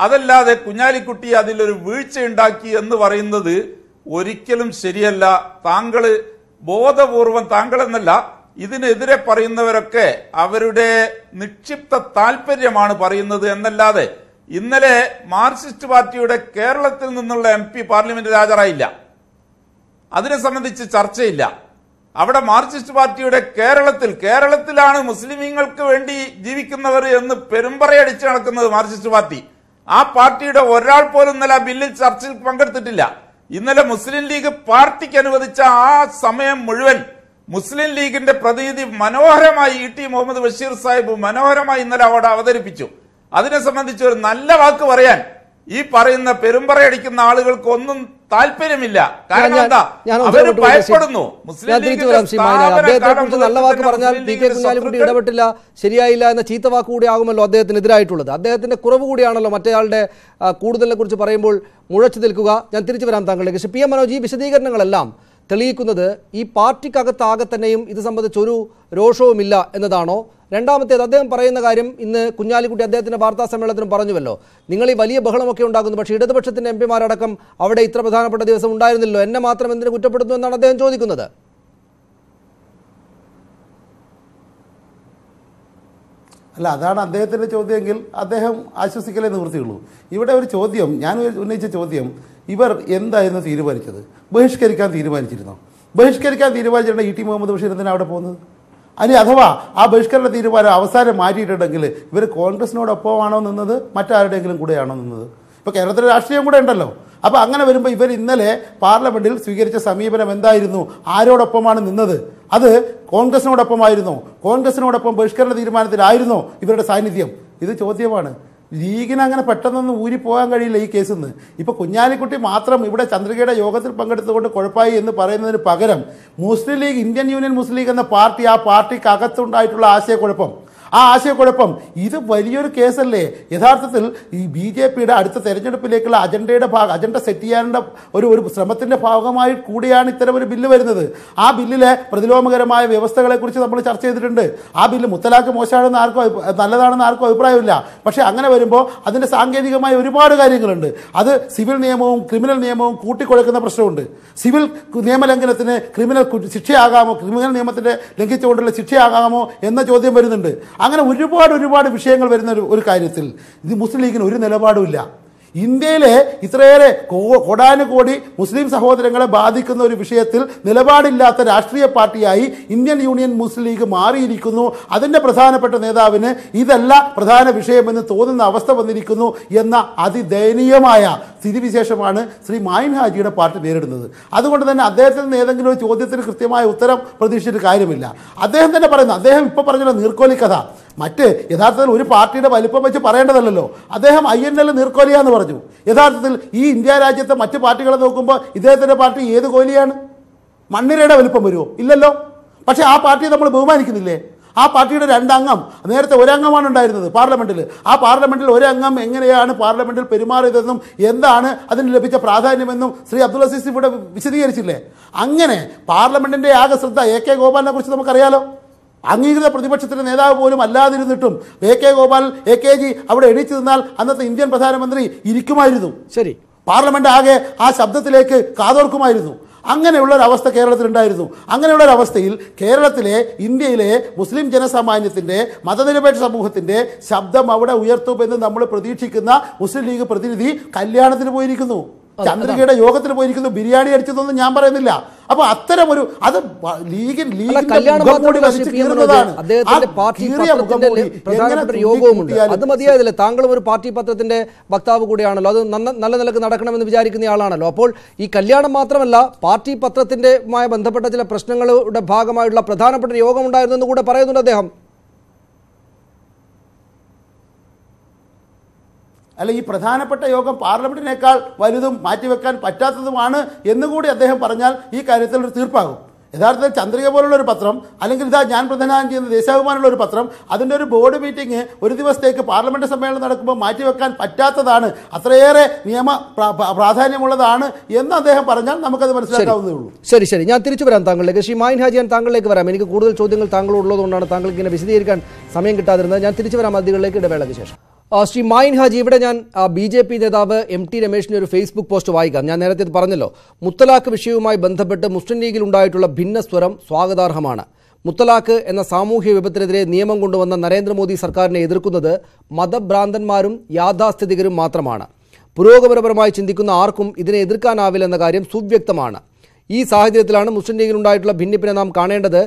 അതല്ലാതെ കുഞ്ഞാലിക്കുട്ടി അതിലൊരു വീഴ്ചയുണ്ടാക്കി എന്ന് പറയുന്നത് ഒരിക്കലും ശരിയല്ല താങ്കൾ ബോധപൂർവം എന്നല്ല ഇതിനെതിരെ പറയുന്നവരൊക്കെ അവരുടെ നിക്ഷിപ്ത താല്പര്യമാണ് പറയുന്നത് എന്നല്ലാതെ ഇന്നലെ മാർക്സിസ്റ്റ് പാർട്ടിയുടെ കേരളത്തിൽ നിന്നുള്ള എം പി പാർലമെന്റിൽ ഹാജരായില്ല അതിനെ സംബന്ധിച്ച് ചർച്ചയില്ല അവിടെ മാർക്സിസ്റ്റ് പാർട്ടിയുടെ കേരളത്തിൽ കേരളത്തിലാണ് മുസ്ലിമീങ്ങൾക്ക് വേണ്ടി ജീവിക്കുന്നവർ എന്ന് പെരുമ്പറയടിച്ച് നടക്കുന്നത് മാർക്സിസ്റ്റ് പാർട്ടി ആ പാർട്ടിയുടെ ഒരാൾ പോലും ഇന്നലെ ആ ബില്ലിൽ ചർച്ചയിൽ പങ്കെടുത്തിട്ടില്ല ഇന്നലെ മുസ്ലിം ലീഗ് പാർട്ടിക്ക് അനുവദിച്ച ആ സമയം മുഴുവൻ മുസ്ലിം ലീഗിന്റെ പ്രതിനിധി മനോഹരമായി ഇ ടി മുഹമ്മദ് ബഷീർ സാഹിബ് മനോഹരമായി ഇന്നലെ അവിടെ അവതരിപ്പിച്ചു അതിനെ സംബന്ധിച്ച് ഒരു നല്ല വാക്ക് പറയാൻ ഈ പറയുന്ന പെരുമ്പറയടിക്കുന്ന ആളുകൾക്ക് ഒന്നും താല്പര്യമില്ല കാരണം എന്താ അവര് ഭയപ്പെടുന്നു അദ്ദേഹത്തെക്കുറിച്ച് നല്ല വാക്ക് പറഞ്ഞാൽ പി കെ കുഞ്ഞാലിക്കുട്ടി ഇടപെട്ടില്ല ശരിയായില്ല എന്ന ചീത്ത വാക്ക് കൂടി ആകുമല്ലോ എതിരായിട്ടുള്ളത് അദ്ദേഹത്തിന്റെ കുറവ് കൂടിയാണല്ലോ മറ്റേയാളുടെ കൂടുതലിനെ കുറിച്ച് പറയുമ്പോൾ മുഴച്ചു നിൽക്കുക ഞാൻ തിരിച്ചു വരാം താങ്കളിലേക്ക് പക്ഷെ പി എം മനോജ് ഈ വിശദീകരണങ്ങളെല്ലാം തെളിയിക്കുന്നത് ഈ പാർട്ടിക്കകത്താകെ തന്നെയും ഇത് ഒരു രോഷവുമില്ല എന്നതാണോ രണ്ടാമത്തേത് അദ്ദേഹം പറയുന്ന കാര്യം ഇന്ന് കുഞ്ഞാലിക്കുട്ടി അദ്ദേഹത്തിൻ്റെ വാർത്താ സമ്മേളനത്തിനും പറഞ്ഞുവല്ലോ നിങ്ങൾ ഈ വലിയ ബഹളമൊക്കെ ഉണ്ടാകുന്നു പക്ഷേ ഇടതുപക്ഷത്തിൻ്റെ എം പിമാരടക്കം അവിടെ ഇത്ര പ്രധാനപ്പെട്ട ദിവസം ഉണ്ടായിരുന്നില്ലോ എന്നെ മാത്രം എന്തിനു കുറ്റപ്പെടുന്നു എന്നാണ് അദ്ദേഹം ചോദിക്കുന്നത് അല്ല അതാണ് അദ്ദേഹത്തിൻ്റെ ചോദ്യമെങ്കിൽ അദ്ദേഹം ആശ്വസിക്കലേ നിവൃത്തിയുള്ളൂ ഇവിടെ ഒരു ചോദ്യം ഞാൻ ഉന്നയിച്ച ചോദ്യം ഇവർ എന്തായിരുന്നു തീരുമാനിച്ചത് ബഹിഷ്കരിക്കാൻ തീരുമാനിച്ചിരുന്നോ ബഹിഷ്കരിക്കാൻ തീരുമാനിച്ചിട്ടുണ്ട് ഇ ടി മുഹമ്മദ് ബഷീർ എന്തിനാണ് അവിടെ പോകുന്നത് അനി അഥവാ ആ ബഹിഷ്കരണ തീരുമാനം അവസാനം മാറ്റിയിട്ടുണ്ടെങ്കിൽ ഇവർ കോൺഗ്രസിനോടൊപ്പമാണോ നിന്നത് മറ്റാരുടെയെങ്കിലും കൂടെയാണോ നിന്നത് ഇപ്പോൾ കേരളത്തിലെ രാഷ്ട്രീയം കൂടെ ഉണ്ടല്ലോ അപ്പോൾ അങ്ങനെ വരുമ്പോൾ ഇവർ ഇന്നലെ പാർലമെൻറ്റിൽ സ്വീകരിച്ച സമീപനം എന്തായിരുന്നു ആരോടൊപ്പമാണ് നിന്നത് അത് കോൺഗ്രസിനോടൊപ്പമായിരുന്നോ കോൺഗ്രസിനോടൊപ്പം ബഹിഷ്കരണ തീരുമാനത്തിലായിരുന്നോ ഇവരുടെ സാന്നിധ്യം ഇത് ചോദ്യമാണ് ലീഗിന് അങ്ങനെ പെട്ടെന്നൊന്നും ഊരി പോകാൻ കഴിയില്ല ഈ കേസിൽ നിന്ന് ഇപ്പോൾ കുഞ്ഞാലിക്കുട്ടി മാത്രം ഇവിടെ ചന്ദ്രികയുടെ യോഗത്തിൽ പങ്കെടുത്തുകൊണ്ട് കുഴപ്പമായി എന്ന് പറയുന്നതിന് പകരം മുസ്ലിം ലീഗ് ഇന്ത്യൻ യൂണിയൻ മുസ്ലിം ലീഗ് എന്ന പാർട്ടി ആ പാർട്ടിക്ക് അകത്തുണ്ടായിട്ടുള്ള ആശയക്കുഴപ്പം ആ ആശയക്കുഴപ്പം ഇത് വലിയൊരു കേസല്ലേ യഥാർത്ഥത്തിൽ ഈ ബി ജെ പിയുടെ അടുത്ത തെരഞ്ഞെടുപ്പിലേക്കുള്ള അജണ്ടയുടെ ഭാഗ അജണ്ട സെറ്റ് ചെയ്യാനുള്ള ഒരു ഒരു ശ്രമത്തിൻ്റെ ഭാഗമായി കൂടിയാണ് ഇത്തരം ഒരു ബില്ല് വരുന്നത് ആ ബില്ലിലെ പ്രതിലോമകരമായ വ്യവസ്ഥകളെക്കുറിച്ച് നമ്മൾ ചർച്ച ചെയ്തിട്ടുണ്ട് ആ ബില്ല് മുത്തലാഖ് മോശമാണെന്ന് ആർക്കും നല്ലതാണെന്ന് ആർക്കും അഭിപ്രായമില്ല പക്ഷേ അങ്ങനെ വരുമ്പോൾ അതിൻ്റെ സാങ്കേതികമായ ഒരുപാട് കാര്യങ്ങളുണ്ട് അത് സിവിൽ നിയമവും ക്രിമിനൽ നിയമവും കൂട്ടിക്കൊടുക്കുന്ന പ്രശ്നമുണ്ട് സിവിൽ നിയമലംഘനത്തിന് ക്രിമിനൽ ശിക്ഷയാകാമോ ക്രിമിനൽ നിയമത്തിൻ്റെ ലംഘിച്ചുകൊണ്ടുള്ള ശിക്ഷയാകാമോ എന്ന ചോദ്യം വരുന്നുണ്ട് അങ്ങനെ ഒരുപാട് ഒരുപാട് വിഷയങ്ങൾ വരുന്ന ഒരു കാര്യത്തിൽ ഇത് മുസ്ലിം ലീഗിന് ഒരു നിലപാടുമില്ല ഇന്ത്യയിലെ ഇത്രയേറെ കോടാനുകോടി മുസ്ലിം സഹോദരങ്ങളെ ബാധിക്കുന്ന ഒരു വിഷയത്തിൽ നിലപാടില്ലാത്ത രാഷ്ട്രീയ പാർട്ടിയായി ഇന്ത്യൻ യൂണിയൻ മുസ്ലിം ലീഗ് മാറിയിരിക്കുന്നു അതിൻ്റെ പ്രധാനപ്പെട്ട നേതാവിന് ഇതല്ല പ്രധാന വിഷയമെന്ന് തോന്നുന്ന അവസ്ഥ വന്നിരിക്കുന്നു എന്ന അതിദയനീയമായ സ്ഥിതിവിശേഷമാണ് ശ്രീ മായിൻ ഹാജിയുടെ പാർട്ടി നേരിടുന്നത് അതുകൊണ്ട് തന്നെ അദ്ദേഹത്തിൽ നിന്ന് ഏതെങ്കിലും ഒരു ചോദ്യത്തിന് കൃത്യമായ ഉത്തരം പ്രതീക്ഷിച്ചിട്ട് കാര്യമില്ല അദ്ദേഹം തന്നെ പറയുന്നു അദ്ദേഹം ഇപ്പോൾ പറഞ്ഞ നീർക്കോലി കഥ മറ്റ് യഥാർത്ഥത്തിൽ ഒരു പാർട്ടിയുടെ വലിപ്പം വെച്ച് പറയേണ്ടതല്ലോ അദ്ദേഹം ഐ എൻ എൽ നീർക്കോലിയ എന്ന് പറഞ്ഞു യഥാർത്ഥത്തിൽ ഈ ഇന്ത്യ രാജ്യത്തെ മറ്റ് പാർട്ടികളെ നോക്കുമ്പോൾ ഇദ്ദേഹത്തിൻ്റെ പാർട്ടി ഏത് കോലിയാണ് മണ്ണിരയുടെ വലിപ്പം വരുമോ ഇല്ലല്ലോ പക്ഷേ ആ പാർട്ടിയെ നമ്മൾ ബഹുമാനിക്കുന്നില്ലേ ആ പാർട്ടിയുടെ രണ്ടംഗം നേരത്തെ ഒരംഗമാണ് ഉണ്ടായിരുന്നത് പാർലമെൻറ്റിൽ ആ പാർലമെൻറ്റിൽ ഒരംഗം എങ്ങനെയാണ് പാർലമെൻറ്റിൽ പെരുമാറിയതെന്നും എന്താണ് അതിന് ലഭിച്ച പ്രാധാന്യമെന്നും ശ്രീ അബ്ദുൽ അസീസ് ഇവിടെ വിശദീകരിച്ചില്ലേ അങ്ങനെ പാർലമെൻറ്റിൻ്റെ ആകെ ശ്രദ്ധ എ കെ ഗോപാലിനെ കുറിച്ച് നമുക്കറിയാലോ അംഗീകൃത പ്രതിപക്ഷത്തിൻ്റെ നേതാവ് പോലും അല്ലാതിരുന്നിട്ടും A K Gopal A K G അവിടെ എണീച്ചു നിന്നാൽ അന്നത്തെ ഇന്ത്യൻ പ്രധാനമന്ത്രി ഇരിക്കുമായിരുന്നു ശരി പാർലമെൻ്റ് ആകെ ആ ശബ്ദത്തിലേക്ക് കാതോർക്കുമായിരുന്നു അങ്ങനെയുള്ള ഒരു അവസ്ഥ കേരളത്തിലുണ്ടായിരുന്നു അങ്ങനെയുള്ള ഒരു അവസ്ഥയിൽ കേരളത്തിലെ ഇന്ത്യയിലെ മുസ്ലിം ജനസാമാന്യത്തിൻ്റെ മതനിരപേക്ഷ സമൂഹത്തിൻ്റെ ശബ്ദം അവിടെ ഉയർത്തുമെന്ന് നമ്മൾ പ്രതീക്ഷിക്കുന്ന മുസ്ലിം ലീഗ് പ്രതിനിധി കല്യാണത്തിന് പോയിരിക്കുന്നു ചന്ദ്രികയുടെ യോഗത്തിൽ പോയിരിക്കുന്നു ബിരിയാണി അടിച്ചതൊന്നും ഞാൻ പറയുന്നില്ല അപ്പൊ അത്തരം ഒരു അത് ലീഗിൻ ലീഗിന്റെ താങ്കൾ ഒരു പാർട്ടി പത്രത്തിന്റെ വക്താവ് കൂടിയാണല്ലോ അത് നല്ല നിലക്ക് നടക്കണമെന്ന് വിചാരിക്കുന്ന ആളാണല്ലോ അപ്പോൾ ഈ കല്യാണം മാത്രമല്ല പാർട്ടി പത്രത്തിന്റെ ബന്ധപ്പെട്ട ചില പ്രശ്നങ്ങളുടെ ഭാഗമായുള്ള പ്രധാനപ്പെട്ട യോഗം എന്ന് കൂടെ പറയുന്നുണ്ട് അദ്ദേഹം അല്ല ഈ പ്രധാനപ്പെട്ട യോഗം പാർലമെൻറ്റിനേക്കാൾ വലുതും മാറ്റിവെക്കാൻ പറ്റാത്തതുമാണ് എന്നുകൂടി അദ്ദേഹം പറഞ്ഞാൽ ഈ കാര്യത്തിൽ ഒരു തീർപ്പാകും യഥാർത്ഥത്തിൽ ചന്ദ്രിക പോലുള്ള ഒരു പത്രം അല്ലെങ്കിൽ ഇതാ ഞാൻ പ്രധാനം ചെയ്യുന്ന ദേശാഭിമാനമുള്ള ഒരു പത്രം അതിൻ്റെ ഒരു ബോർഡ് മീറ്റിംഗ് ഒരു ദിവസത്തേക്ക് പാർലമെൻറ്റ് സമ്മേളനം നടക്കുമ്പോൾ മാറ്റിവെക്കാൻ പറ്റാത്തതാണ് അത്രയേറെ നിയമ പ്രാധാന്യമുള്ളതാണ് എന്ന് അദ്ദേഹം പറഞ്ഞാൽ നമുക്കത് മനസ്സിലാക്കാവുന്നേ ഉള്ളൂ ശരി ശരി ഞാൻ തിരിച്ചു വരാം താങ്കളിലേക്ക് ശ്രീ മായിൻ ഹാജിയാൻ താങ്കളിലേക്ക് വരാം എനിക്ക് കൂടുതൽ ചോദ്യങ്ങൾ താങ്കൾ ഉള്ളതുകൊണ്ടാണ് താങ്കൾക്ക് ഇങ്ങനെ വിശദീകരിക്കാൻ സമയം കിട്ടാതിരുന്നത് ഞാൻ തിരിച്ചു വരാം അതികളിലേക്ക് ഇടവേളയ്ക്ക് ശേഷം ശ്രീ മായിൻ ഹാജി ഇവിടെ ഞാൻ ബി ജെ പി നേതാവ് എം ടി രമേശിൻ്റെ ഒരു ഫേസ്ബുക്ക് പോസ്റ്റ് വായിക്കാം ഞാൻ നേരത്തെ പറഞ്ഞല്ലോ മുത്തലാഖ് വിഷയവുമായി ബന്ധപ്പെട്ട് മുസ്ലിം ലീഗിൽ ഉണ്ടായിട്ടുള്ള ഭിന്നസ്വരം സ്വാഗതാർഹമാണ് മുത്തലാഖ് എന്ന സാമൂഹ്യ വിപത്തിനെതിരെ നിയമം കൊണ്ടുവന്ന നരേന്ദ്രമോദി സർക്കാരിനെ എതിർക്കുന്നത് മതഭ്രാന്തന്മാരും യാഥാസ്ഥിതികരും മാത്രമാണ് പുരോഗമനപരമായി ചിന്തിക്കുന്ന ആർക്കും ഇതിനെ എതിർക്കാനാവില്ലെന്ന കാര്യം സുവ്യക്തമാണ് ഈ സാഹചര്യത്തിലാണ് മുസ്ലിം ഉണ്ടായിട്ടുള്ള ഭിന്നിപ്പിനെ നാം കാണേണ്ടത്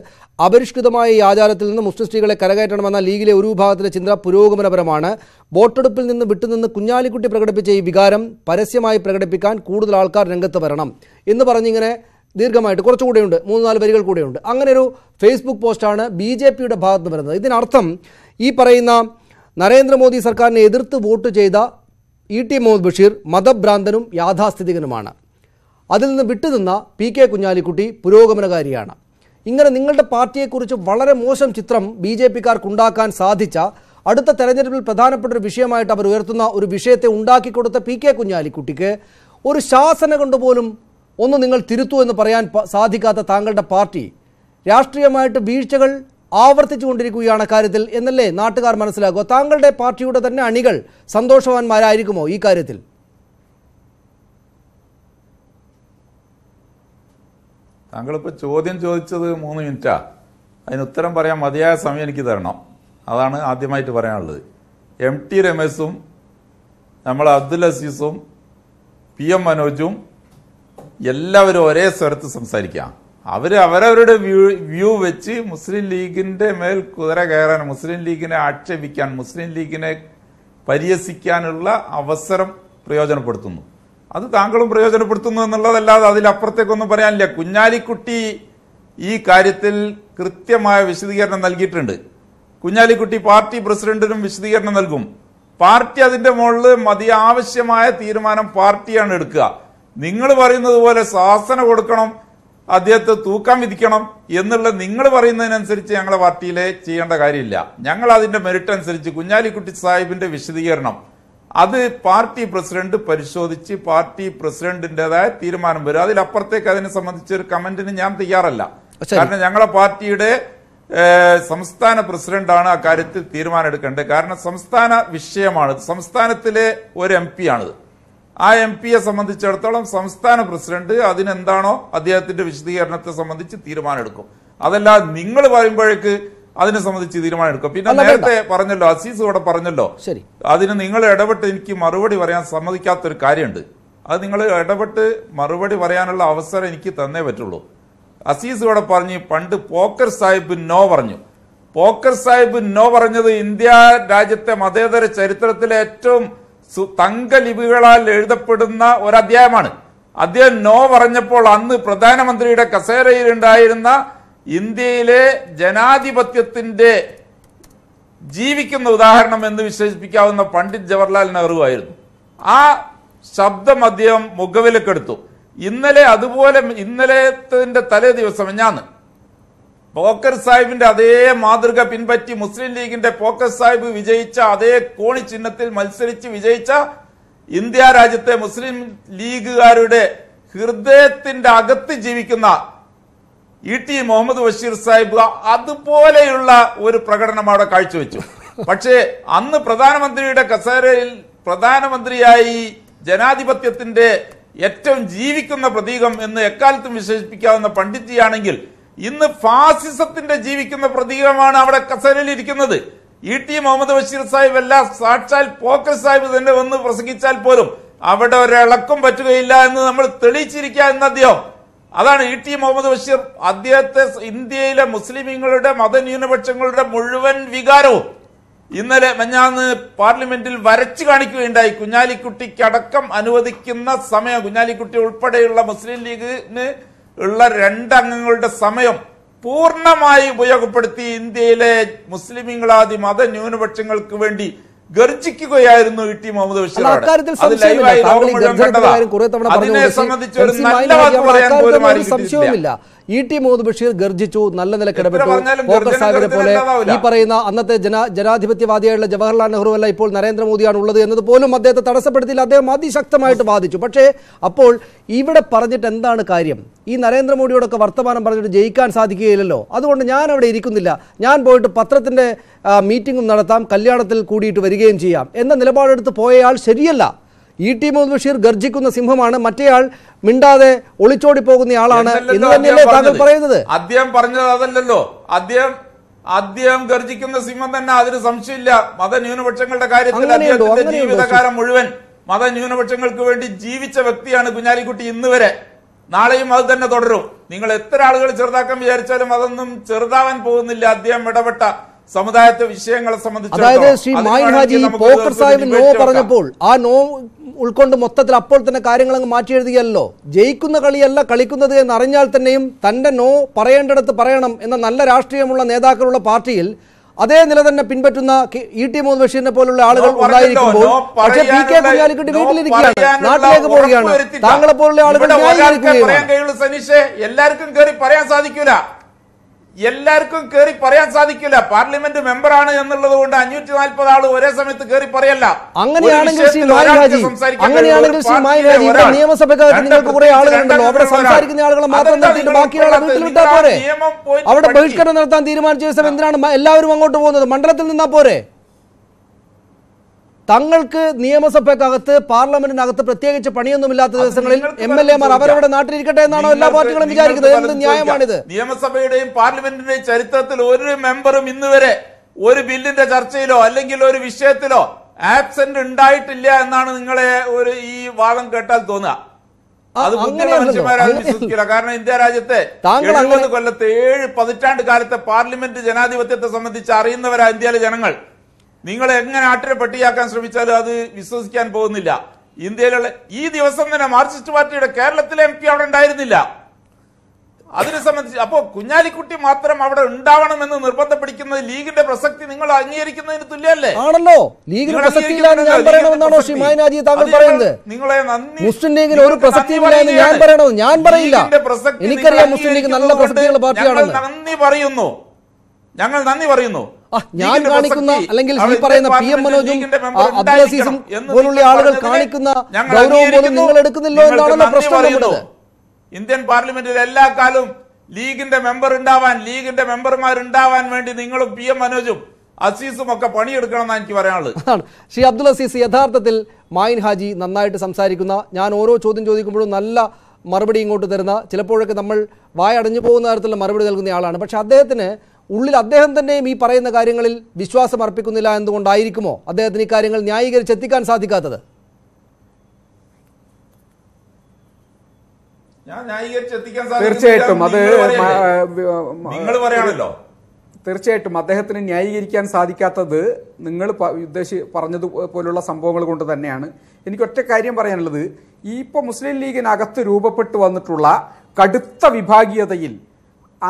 അപരിഷ്കൃതമായ ഈ ആചാരത്തിൽ നിന്ന് മുസ്ലിം സ്ത്രീകളെ കരകയറ്റണമെന്ന ലീഗിലെ ഒരു വിഭാഗത്തിലെ ചിന്ത പുരോഗമനപരമാണ് വോട്ടെടുപ്പിൽ നിന്ന് വിട്ടുനിന്ന് കുഞ്ഞാലിക്കുട്ടി പ്രകടിപ്പിച്ച ഈ വികാരം പരസ്യമായി പ്രകടിപ്പിക്കാൻ കൂടുതൽ ആൾക്കാർ രംഗത്ത് വരണം എന്ന് പറഞ്ഞിങ്ങനെ ദീർഘമായിട്ട് കുറച്ചുകൂടെയുണ്ട് മൂന്ന് നാല് വരികൾ കൂടെയുണ്ട് അങ്ങനെ ഒരു ഫേസ്ബുക്ക് പോസ്റ്റാണ് ബി ജെ പിയുടെ ഭാഗത്ത് നിന്ന് വരുന്നത് ഇതിനർത്ഥം ഈ പറയുന്ന നരേന്ദ്രമോദി സർക്കാരിനെ എതിർത്ത് വോട്ട് ചെയ്ത ഇ ടി മുഹമ്മദ് ബഷീർ മതഭ്രാന്തനും യാഥാസ്ഥിതികനുമാണ് അതിൽ നിന്ന് വിട്ടുനിന്ന പി കെ കുഞ്ഞാലിക്കുട്ടി പുരോഗമനകാരിയാണ് ഇങ്ങനെ നിങ്ങളുടെ പാർട്ടിയെക്കുറിച്ച് വളരെ മോശം ചിത്രം ബി ജെ പിക്കാർക്കുണ്ടാക്കാൻ സാധിച്ച അടുത്ത തെരഞ്ഞെടുപ്പിൽ പ്രധാനപ്പെട്ട ഒരു വിഷയമായിട്ട് അവർ ഉയർത്തുന്ന ഒരു വിഷയത്തെ ഉണ്ടാക്കിക്കൊടുത്ത പി കെ കുഞ്ഞാലിക്കുട്ടിക്ക് ഒരു ശാസന കൊണ്ടുപോലും ഒന്ന് നിങ്ങൾ തിരുത്തു എന്ന് പറയാൻ സാധിക്കാത്ത താങ്കളുടെ പാർട്ടി രാഷ്ട്രീയമായിട്ട് വീഴ്ചകൾ ആവർത്തിച്ചുകൊണ്ടിരിക്കുകയാണ് കാര്യത്തിൽ എന്നല്ലേ നാട്ടുകാർ മനസ്സിലാക്കുക താങ്കളുടെ പാർട്ടിയുടെ തന്നെ അണികൾ സന്തോഷവാന്മാരായിരിക്കുമോ ഈ കാര്യത്തിൽ താങ്കളിപ്പോൾ ചോദ്യം ചോദിച്ചത് മൂന്ന് മിനിറ്റാ അതിന് ഉത്തരം പറയാൻ മതിയായ സമയം എനിക്ക് തരണം അതാണ് ആദ്യമായിട്ട് പറയാനുള്ളത് എം ടി രമേശും നമ്മൾ അബ്ദുൽ അസീസും പി എം മനോജും എല്ലാവരും ഒരേ സ്വരത്ത് സംസാരിക്കാം അവർ അവരവരുടെ വ്യൂ വ്യൂ വെച്ച് മുസ്ലിം ലീഗിൻ്റെ മേൽ കുതിര കയറാൻ മുസ്ലിം ലീഗിനെ ആക്ഷേപിക്കാൻ മുസ്ലിം ലീഗിനെ പരിഹസിക്കാനുള്ള അവസരം പ്രയോജനപ്പെടുത്തുന്നു അത് താങ്കളും പ്രയോജനപ്പെടുത്തുന്നു എന്നുള്ളതല്ലാതെ അതിലപ്പുറത്തേക്കൊന്നും പറയാനില്ല കുഞ്ഞാലിക്കുട്ടി ഈ കാര്യത്തിൽ കൃത്യമായ വിശദീകരണം നൽകിയിട്ടുണ്ട് കുഞ്ഞാലിക്കുട്ടി പാർട്ടി പ്രസിഡന്റിനും വിശദീകരണം നൽകും പാർട്ടി അതിന്റെ മുകളിൽ മതി ആവശ്യമായ തീരുമാനം പാർട്ടിയാണ് എടുക്കുക നിങ്ങൾ പറയുന്നത് പോലെ ശാസന കൊടുക്കണം അദ്ദേഹത്തെ തൂക്കം വിധിക്കണം എന്നുള്ള നിങ്ങൾ പറയുന്നതിനനുസരിച്ച് ഞങ്ങളുടെ പാർട്ടിയിലെ ചെയ്യേണ്ട കാര്യമില്ല ഞങ്ങൾ അതിന്റെ മെറിറ്റ് അനുസരിച്ച് കുഞ്ഞാലിക്കുട്ടി സാഹിബിന്റെ വിശദീകരണം അത് പാർട്ടി പ്രസിഡന്റ് പരിശോധിച്ച് പാർട്ടി പ്രസിഡന്റിന്റേതായ തീരുമാനം വരും അതിലപ്പുറത്തേക്ക് അതിനെ സംബന്ധിച്ച് ഒരു കമന്റിന് ഞാൻ തയ്യാറല്ല കാരണം ഞങ്ങളെ പാർട്ടിയുടെ സംസ്ഥാന പ്രസിഡന്റാണ് ആ കാര്യത്തിൽ തീരുമാനം എടുക്കേണ്ടത് കാരണം സംസ്ഥാന വിഷയമാണ് സംസ്ഥാനത്തിലെ ഒരു എം പി ആ എം പിയെ സംബന്ധിച്ചിടത്തോളം സംസ്ഥാന പ്രസിഡന്റ് അതിനെന്താണോ അദ്ദേഹത്തിന്റെ വിശദീകരണത്തെ സംബന്ധിച്ച് തീരുമാനമെടുക്കും എടുക്കും അതല്ല നിങ്ങൾ പറയുമ്പോഴേക്ക് അതിനെ സംബന്ധിച്ച് തീരുമാനം എടുക്കും പിന്നെ നേരത്തെ പറഞ്ഞല്ലോ അസീസ് ഇവിടെ പറഞ്ഞല്ലോ ശരി അതിന് നിങ്ങൾ ഇടപെട്ട് എനിക്ക് മറുപടി പറയാൻ സമ്മതിക്കാത്തൊരു കാര്യമുണ്ട് അത് നിങ്ങൾ ഇടപെട്ട് മറുപടി പറയാനുള്ള അവസരം എനിക്ക് തന്നേ പറ്റുള്ളൂ അസീസ് ഇവിടെ പറഞ്ഞ് പണ്ട് പോക്കർ സാഹിബ് നോ പറഞ്ഞു പോക്കർ സാഹിബ് നോ പറഞ്ഞത് ഇന്ത്യ രാജ്യത്തെ മതേതര ചരിത്രത്തിലെ ഏറ്റവും തങ്കലിപികളാൽ എഴുതപ്പെടുന്ന ഒരു അധ്യായമാണ് അദ്ദേഹം നോ പറഞ്ഞപ്പോൾ അന്ന് പ്രധാനമന്ത്രിയുടെ കസേരയിലുണ്ടായിരുന്ന ഇന്ത്യയിലെ ജനാധിപത്യത്തിൻ്റെ ജീവിക്കുന്ന ഉദാഹരണം എന്ന് വിശേഷിപ്പിക്കാവുന്ന പണ്ഡിറ്റ് ജവഹർലാൽ നെഹ്റു ആയിരുന്നു ആ ശബ്ദം അദ്ദേഹം മുഖവിലക്കെടുത്തു ഇന്നലെ അതുപോലെ ഇന്നലത്തിൻ്റെ തലേ ദിവസം ഞാൻ പോക്കർ സാഹിബിന്റെ അതേ മാതൃക പിൻപറ്റി മുസ്ലിം ലീഗിന്റെ പോക്കർ സാഹിബ് വിജയിച്ച അതേ കോണി ചിഹ്നത്തിൽ മത്സരിച്ച് വിജയിച്ച ഇന്ത്യ രാജ്യത്തെ മുസ്ലിം ലീഗുകാരുടെ ഹൃദയത്തിന്റെ അകത്ത് ജീവിക്കുന്ന ഇ ടി മുഹമ്മദ് ബഷീർ സാഹിബ് അതുപോലെയുള്ള ഒരു പ്രകടനം അവിടെ കാഴ്ചവെച്ചു പക്ഷേ അന്ന് പ്രധാനമന്ത്രിയുടെ കസേരയിൽ പ്രധാനമന്ത്രിയായി ജനാധിപത്യത്തിന്റെ ഏറ്റവും ജീവിക്കുന്ന പ്രതീകം എന്ന് എക്കാലത്തും വിശേഷിപ്പിക്കാവുന്ന പണ്ഡിറ്റിയാണെങ്കിൽ ഇന്ന് ഫാസിസത്തിന്റെ ജീവിക്കുന്ന പ്രതീകമാണ് അവിടെ കസേരയിൽ ഇരിക്കുന്നത് ഇ ടി മുഹമ്മദ് ബഷീർ സാഹിബ് അല്ല സാക്ഷാൽ പോക്കൽ സാഹിബ് തന്നെ വന്ന് പ്രസംഗിച്ചാൽ പോലും അവിടെ ഒരിളക്കും പറ്റുകയില്ല എന്ന് നമ്മൾ തെളിയിച്ചിരിക്കുക എന്നദ്ദേഹം അതാണ് ഇ ടി മുഹമ്മദ് ബഷീർ അദ്ദേഹത്തെ ഇന്ത്യയിലെ മുസ്ലിമീങ്ങളുടെ മതന്യൂനപക്ഷങ്ങളുടെ മുഴുവൻ വികാരവും ഇന്നലെ മഞ്ഞാന്ന് പാർലമെന്റിൽ വരച്ചു കാണിക്കുകയുണ്ടായി കുഞ്ഞാലിക്കുട്ടിക്കടക്കം അനുവദിക്കുന്ന സമയം കുഞ്ഞാലിക്കുട്ടി ഉൾപ്പെടെയുള്ള മുസ്ലിം ലീഗിന് ഉള്ള രണ്ടംഗങ്ങളുടെ സമയം പൂർണ്ണമായി ഉപയോഗപ്പെടുത്തി ഇന്ത്യയിലെ മുസ്ലിമീങ്ങളാദി മതന്യൂനപക്ഷങ്ങൾക്ക് വേണ്ടി ഗർജിക്കുകയായിരുന്നു ഇ ടി മുഹമ്മദ് ബഷീർ അതിനെ സംബന്ധിച്ച് ഒരു നല്ല വാക്ക് പറയാൻ പോലും ഇ ടി മുഹമ്മദ് ബഷീർ ഗർജിച്ചു നല്ല നിലക്ക് ഇടപെട്ടു ഫോക്കസ് പോലെ ഈ പറയുന്ന അന്നത്തെ ജന ജനാധിപത്യവാദിയായുള്ള ജവഹർലാൽ നെഹ്റു അല്ല ഇപ്പോൾ നരേന്ദ്രമോദിയാണ് ഉള്ളത് എന്നത് പോലും അദ്ദേഹത്തെ തടസ്സപ്പെടുത്തിയില്ല അദ്ദേഹം അതിശക്തമായിട്ട് വാദിച്ചു പക്ഷേ അപ്പോൾ ഇവിടെ പറഞ്ഞിട്ട് എന്താണ് കാര്യം ഈ നരേന്ദ്രമോദിയോടൊക്കെ വർത്തമാനം പറഞ്ഞിട്ട് ജയിക്കാൻ സാധിക്കുകയില്ലല്ലോ അതുകൊണ്ട് ഞാൻ അവിടെ ഇരിക്കുന്നില്ല ഞാൻ പോയിട്ട് പത്രത്തിൻ്റെ മീറ്റിങ്ങും നടത്താം കല്യാണത്തിൽ കൂടിയിട്ട് വരികയും ചെയ്യാം എന്ന നിലപാടെടുത്ത് പോയയാൾ ശരിയല്ല ഇ ടി മുഹമ്മദ് ബഷീർ ഗർജിക്കുന്ന സിംഹമാണ് മറ്റേയാൾ മിണ്ടാതെ ഒളിച്ചോടി പോകുന്ന ആളാണ് എന്ന് തന്നെയല്ലേ താങ്കൾ പറയുന്നത് അദ്ദേഹം പറഞ്ഞത് അതല്ലല്ലോ അദ്ദേഹം അദ്ദേഹം ഗർജിക്കുന്ന സിംഹം തന്നെ അതിന് സംശയമില്ല മതന്യൂനപക്ഷങ്ങളുടെ കാര്യത്തിൽ അദ്ദേഹത്തിന്റെ ജീവിതകാലം മുഴുവൻ മതന്യൂനപക്ഷങ്ങൾക്ക് വേണ്ടി ജീവിച്ച വ്യക്തിയാണ് കുഞ്ഞാലിക്കുട്ടി ഇന്ന് വരെ നാളെയും അത് തന്നെ തുടരും നിങ്ങൾ എത്ര ആളുകൾ ചെറുതാക്കാൻ വിചാരിച്ചാലും അതൊന്നും ചെറുതാവാൻ പോകുന്നില്ല അദ്ദേഹം ഇടപെട്ട സമുദായത്തെ വിഷയങ്ങളെ സംബന്ധിച്ച് അതായത് ശ്രീ മായിൻ ഹാജി പോക്കർ സാഹിബ് നോ പറഞ്ഞപ്പോൾ ആ നോ ഉൾക്കൊണ്ട് മൊത്തത്തിൽ അപ്പോൾ തന്നെ കാര്യങ്ങൾ അങ്ങ് മാറ്റി എഴുതിയല്ലോ ജയിക്കുന്ന കളിയല്ല കളിക്കുന്നത് എന്ന് അറിഞ്ഞാൽ തന്നെയും തന്റെ നോ പറയേണ്ടടുത്ത് പറയണം എന്ന നല്ല രാഷ്ട്രീയമുള്ള നേതാക്കളുള്ള പാർട്ടിയിൽ അതേ നില തന്നെ പിൻപറ്റുന്ന ഇ ടി മുഹമ്മദ് ബഷീറിനെ പോലുള്ള ആളുകൾ ഉണ്ടായിരിക്കുമ്പോൾ പക്ഷേ പി കെ കുഞ്ഞാലിക്കുട്ടി വീട്ടിലിരിക്കുകയാണ് നാട്ടിലേക്ക് പോവുകയാണ് താങ്കളെ പോലുള്ള ആളുകൾ എല്ലാവർക്കും കയറി പറയാൻ സാധിക്കൂല എല്ലാവർക്കും കയറി പറയാൻ സാധിക്കില്ല പാർലമെന്റ് മെമ്പറാണ് എന്നുള്ളത് കൊണ്ട് അഞ്ഞൂറ്റി നാൽപ്പത് ആള് ഒരേ സമയത്ത് കയറി പറയല്ല അങ്ങനെയാണെങ്കിൽ നിയമസഭക്കാർക്ക് നിങ്ങൾക്ക് ആളുകളുണ്ടല്ലോ അവിടെ സംസാരിക്കുന്ന ആളുകളെ മാത്രം ബാക്കിയുള്ള പോരെ അവിടെ ബഹിഷ്കരണം നടത്താൻ തീരുമാനിച്ച ദിവസം എന്തിനാണ് എല്ലാവരും അങ്ങോട്ട് പോകുന്നത് മണ്ഡലത്തിൽ നിന്നാ പോരെ തങ്ങൾക്ക് നിയമസഭക്കകത്ത് പാർലമെന്റിനകത്ത് പ്രത്യേകിച്ച് പണിയൊന്നുമില്ലാത്ത ദിവസങ്ങളിൽ എം എൽ എമാർ അവരവിടെ നാട്ടിലിരിക്കട്ടെ എന്നാണോ എല്ലാ പാർട്ടികളും വിചാരിക്കുന്നത് ന്യായമാണിത് നിയമസഭയുടെയും പാർലമെന്റിന്റെയും ചരിത്രത്തിൽ ഒരു മെമ്പറും ഇന്നുവരെ ഒരു ബില്ലിന്റെ ചർച്ചയിലോ അല്ലെങ്കിൽ ഒരു വിഷയത്തിലോ ആബ്സെന്റ് ഉണ്ടായിട്ടില്ല എന്നാണ് നിങ്ങളെ ഒരു ഈ വാദം കേട്ടാൽ തോന്നുക അത് മനുഷ്യന്മാരാണ് വിശ്വസിക്കില്ല കാരണം ഇന്ത്യ രാജ്യത്തെ കൊല്ലത്തെ ഏഴ് പതിറ്റാണ്ട് കാലത്തെ പാർലമെന്റ് ജനാധിപത്യത്തെ സംബന്ധിച്ച് അറിയുന്നവരാ ഇന്ത്യയിലെ ജനങ്ങൾ നിങ്ങൾ എങ്ങനെ ആട്ടിനെ പട്ടിയാക്കാൻ ശ്രമിച്ചാലും അത് വിശ്വസിക്കാൻ പോകുന്നില്ല ഇന്ത്യയിലുള്ള ഈ ദിവസം തന്നെ മാർക്സിസ്റ്റ് പാർട്ടിയുടെ കേരളത്തിലെ എം പി അവിടെ ഉണ്ടായിരുന്നില്ല അതിനെ സംബന്ധിച്ച് അപ്പോൾ കുഞ്ഞാലിക്കുട്ടി മാത്രം അവിടെ ഉണ്ടാവണമെന്ന് നിർബന്ധ പിടിക്കുന്നത് ലീഗിന്റെ പ്രസക്തി നിങ്ങൾ അംഗീകരിക്കുന്നതിന് തുല്യല്ലേ ആണല്ലോ ലീഗിന്റെ പ്രസക്തിയിലാണ് ഞാൻ നിങ്ങളെ മുസ്ലിം ഒരു ഞാൻ ഞാൻ പറയില്ല എനിക്കറിയാം മുസ്ലിം നല്ല പ്രസക്തിയുള്ള നന്ദി പറയുന്നു ഞങ്ങൾ നന്ദി പറയുന്നു ഞാൻ കാണിക്കുന്ന അല്ലെങ്കിൽ ഈ പറയുന്ന പി എം മനോജും അബ്ദുൽ അസീസും പോലുള്ള ആളുകൾ കാണിക്കുന്ന ഗൗരവം പോലും നിങ്ങൾ എടുക്കുന്നില്ലോ എന്നാണല്ലോ പ്രശ്നം ഇന്ത്യൻ പാർലമെന്റിൽ എല്ലാ കാലവും ലീഗിന്റെ മെമ്പർ ഉണ്ടാവാൻ ലീഗിന്റെ മെമ്പർമാർ ഉണ്ടാവാൻ വേണ്ടി നിങ്ങളും പി എം മനോജും അസീസും ഒക്കെ പണിയെടുക്കണം എന്നാണ് എനിക്ക് പറയാനുള്ളത് ശ്രീ അബ്ദുൾ അസീസ് യഥാർത്ഥത്തിൽ മായിൻ ഹാജി നന്നായിട്ട് സംസാരിക്കുന്ന ഞാൻ ഓരോ ചോദ്യം ചോദിക്കുമ്പോഴും നല്ല മറുപടി ഇങ്ങോട്ട് തരുന്ന ചിലപ്പോഴൊക്കെ നമ്മൾ വായടഞ്ഞു പോകുന്ന തരത്തിലുള്ള മറുപടി നൽകുന്ന ആളാണ് പക്ഷെ അദ്ദേഹത്തിന് ഉള്ളിൽ അദ്ദേഹം തന്നെയും ഈ പറയുന്ന കാര്യങ്ങളിൽ വിശ്വാസം അർപ്പിക്കുന്നില്ല എന്തുകൊണ്ടായിരിക്കുമോ അദ്ദേഹത്തിന് ഇക്കാര്യങ്ങൾ ന്യായീകരിച്ചെത്തിക്കാൻ സാധിക്കാത്തത് തീർച്ചയായിട്ടും അത് നിങ്ങൾ പറയാണല്ലോ തീർച്ചയായിട്ടും അദ്ദേഹത്തിന് ന്യായീകരിക്കാൻ സാധിക്കാത്തത് നിങ്ങൾ ഉദ്ദേശി പറഞ്ഞത് പോലുള്ള സംഭവങ്ങൾ കൊണ്ട് തന്നെയാണ് എനിക്ക് ഒറ്റ കാര്യം പറയാനുള്ളത് ഈ ഇപ്പൊ മുസ്ലിം ലീഗിനകത്ത് രൂപപ്പെട്ടു വന്നിട്ടുള്ള കടുത്ത വിഭാഗീയതയിൽ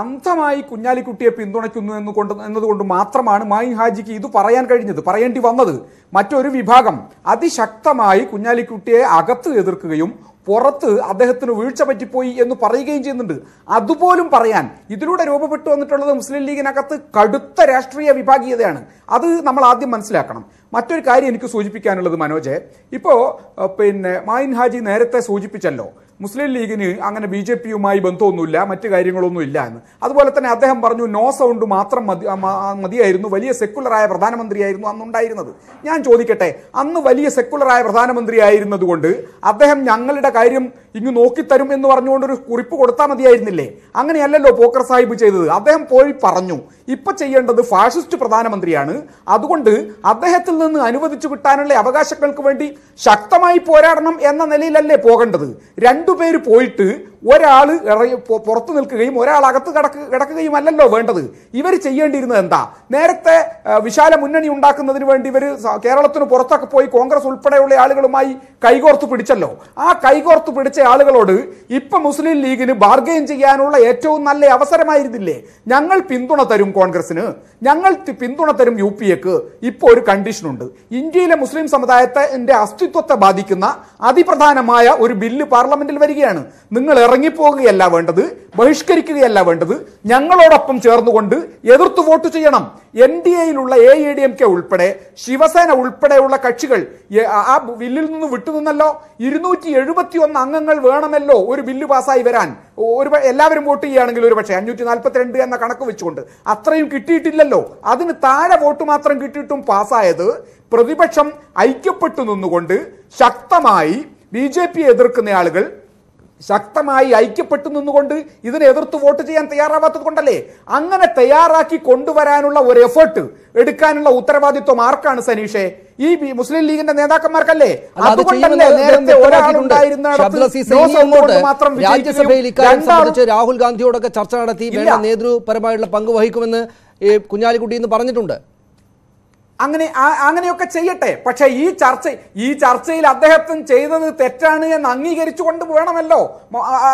അന്ധമായി കുഞ്ഞാലിക്കുട്ടിയെ പിന്തുണയ്ക്കുന്നു എന്ന് കൊണ്ട് എന്നതുകൊണ്ട് മാത്രമാണ് മായി ഹാജിക്ക് ഇത് പറയാൻ കഴിഞ്ഞത് പറയേണ്ടി വന്നത് മറ്റൊരു വിഭാഗം അതിശക്തമായി കുഞ്ഞാലിക്കുട്ടിയെ അകത്ത് എതിർക്കുകയും പുറത്ത് അദ്ദേഹത്തിന് വീഴ്ച പറ്റിപ്പോയി എന്ന് പറയുകയും ചെയ്യുന്നുണ്ട് അതുപോലും പറയാൻ ഇതിലൂടെ രൂപപ്പെട്ടു വന്നിട്ടുള്ളത് മുസ്ലിം ലീഗിനകത്ത് കടുത്ത രാഷ്ട്രീയ വിഭാഗീയതയാണ് അത് നമ്മൾ ആദ്യം മനസ്സിലാക്കണം മറ്റൊരു കാര്യം എനിക്ക് സൂചിപ്പിക്കാനുള്ളത് മനോജ് ഇപ്പോൾ പിന്നെ മായിൻ ഹാജി നേരത്തെ സൂചിപ്പിച്ചല്ലോ മുസ്ലിം ലീഗിന് അങ്ങനെ ബി ജെ പിയുമായി ബന്ധമൊന്നുമില്ല മറ്റു കാര്യങ്ങളൊന്നും ഇല്ല എന്ന് അതുപോലെ തന്നെ അദ്ദേഹം പറഞ്ഞു നോ സൗണ്ട് മാത്രം മതി മതിയായിരുന്നു വലിയ സെക്കുലറായ പ്രധാനമന്ത്രിയായിരുന്നു അന്നുണ്ടായിരുന്നത് ഞാൻ ചോദിക്കട്ടെ അന്ന് വലിയ സെക്കുലറായ പ്രധാനമന്ത്രിയായിരുന്നതുകൊണ്ട് അദ്ദേഹം ഞങ്ങളുടെ കാര്യം ഇങ്ങ് നോക്കിത്തരും എന്ന് പറഞ്ഞുകൊണ്ട് ഒരു കുറിപ്പ് കൊടുത്താൽ മതിയായിരുന്നില്ലേ അങ്ങനെയല്ലല്ലോ പോക്കർ സാഹിബ് ചെയ്തത് അദ്ദേഹം പോയി പറഞ്ഞു ഇപ്പൊ ചെയ്യേണ്ടത് ഫാഷിസ്റ്റ് പ്രധാനമന്ത്രിയാണ് അതുകൊണ്ട് അദ്ദേഹത്തിൽ നിന്ന് അനുവദിച്ചു കിട്ടാനുള്ള അവകാശങ്ങൾക്ക് വേണ്ടി ശക്തമായി പോരാടണം എന്ന നിലയിലല്ലേ പോകേണ്ടത് രണ്ടുപേര് പോയിട്ട് ഒരാൾ പുറത്തു നിൽക്കുകയും ഒരാൾ അകത്ത് കിടക്ക കിടക്കുകയും അല്ലല്ലോ വേണ്ടത് ഇവർ ചെയ്യേണ്ടിയിരുന്നത് എന്താ നേരത്തെ വിശാല മുന്നണി ഉണ്ടാക്കുന്നതിന് വേണ്ടി ഇവർ കേരളത്തിന് പുറത്തൊക്കെ പോയി കോൺഗ്രസ് ഉൾപ്പെടെയുള്ള ആളുകളുമായി കൈകോർത്ത് പിടിച്ചല്ലോ ആ കൈകോർത്ത് പിടിച്ച ആളുകളോട് ഇപ്പൊ മുസ്ലിം ലീഗിന് ബാർഗെയിൻ ചെയ്യാനുള്ള ഏറ്റവും നല്ല അവസരമായിരുന്നില്ലേ ഞങ്ങൾ പിന്തുണ തരും കോൺഗ്രസിന് ഞങ്ങൾ പിന്തുണ തരും യു പി എക്ക് ഇപ്പോൾ ഒരു കണ്ടീഷനുണ്ട് ഇന്ത്യയിലെ മുസ്ലിം സമുദായത്തിന്റെ അസ്തിത്വത്തെ ബാധിക്കുന്ന അതിപ്രധാനമായ ഒരു ബില്ല് പാർലമെന്റിൽ വരികയാണ് നിങ്ങൾ ഇറങ്ങിപ്പോകുകയല്ല വേണ്ടത് ബഹിഷ്കരിക്കുകയല്ല വേണ്ടത് ഞങ്ങളോടൊപ്പം ചേർന്നുകൊണ്ട് എതിർത്ത് വോട്ട് ചെയ്യണം എൻ ഡി എയിലുള്ള A I D M K ഉൾപ്പെടെ ശിവസേന ഉൾപ്പെടെയുള്ള കക്ഷികൾ ആ ബില്ലിൽ നിന്ന് വിട്ടുനിന്നല്ലോ ഇരുന്നൂറ്റി എഴുപത്തി ഒന്ന് അംഗങ്ങൾ വേണമല്ലോ ഒരു ബില്ല് പാസ്സായി വരാൻ ഒരു എല്ലാവരും വോട്ട് ചെയ്യുകയാണെങ്കിൽ ഒരു പക്ഷേ അഞ്ഞൂറ്റി നാൽപ്പത്തിരണ്ട് എന്ന കണക്ക് വെച്ചുകൊണ്ട് അത്രയും കിട്ടിയിട്ടില്ലല്ലോ അതിന് താഴെ വോട്ട് മാത്രം കിട്ടിയിട്ടും പാസ്സായത് പ്രതിപക്ഷം ഐക്യപ്പെട്ടു നിന്നുകൊണ്ട് ശക്തമായി ബി എതിർക്കുന്ന ആളുകൾ ശക്തമായി ഐക്യപ്പെട്ടു നിന്നുകൊണ്ട് ഇതിനെ എതിർത്ത് വോട്ട് ചെയ്യാൻ തയ്യാറാവാത്തത് കൊണ്ടല്ലേ അങ്ങനെ തയ്യാറാക്കി കൊണ്ടുവരാനുള്ള ഒരു എഫേർട്ട് എടുക്കാനുള്ള ഉത്തരവാദിത്വം ആർക്കാണ് സനീഷെ ഈ മുസ്ലിം ലീഗിന്റെ നേതാക്കന്മാർക്കല്ലേ അതുകൊണ്ടല്ലേ രാഹുൽ ഗാന്ധിയോടൊക്കെ ചർച്ച നടത്തി നേതൃപരമായുള്ള പങ്ക് വഹിക്കുമെന്ന് കുഞ്ഞാലിക്കുട്ടി എന്ന് പറഞ്ഞിട്ടുണ്ട് അങ്ങനെ അങ്ങനെയൊക്കെ ചെയ്യട്ടെ പക്ഷേ ഈ ചർച്ച ഈ ചർച്ചയിൽ അദ്ദേഹത്തിന് ചെയ്തത് തെറ്റാണ് എന്ന് അംഗീകരിച്ചുകൊണ്ട് വേണമല്ലോ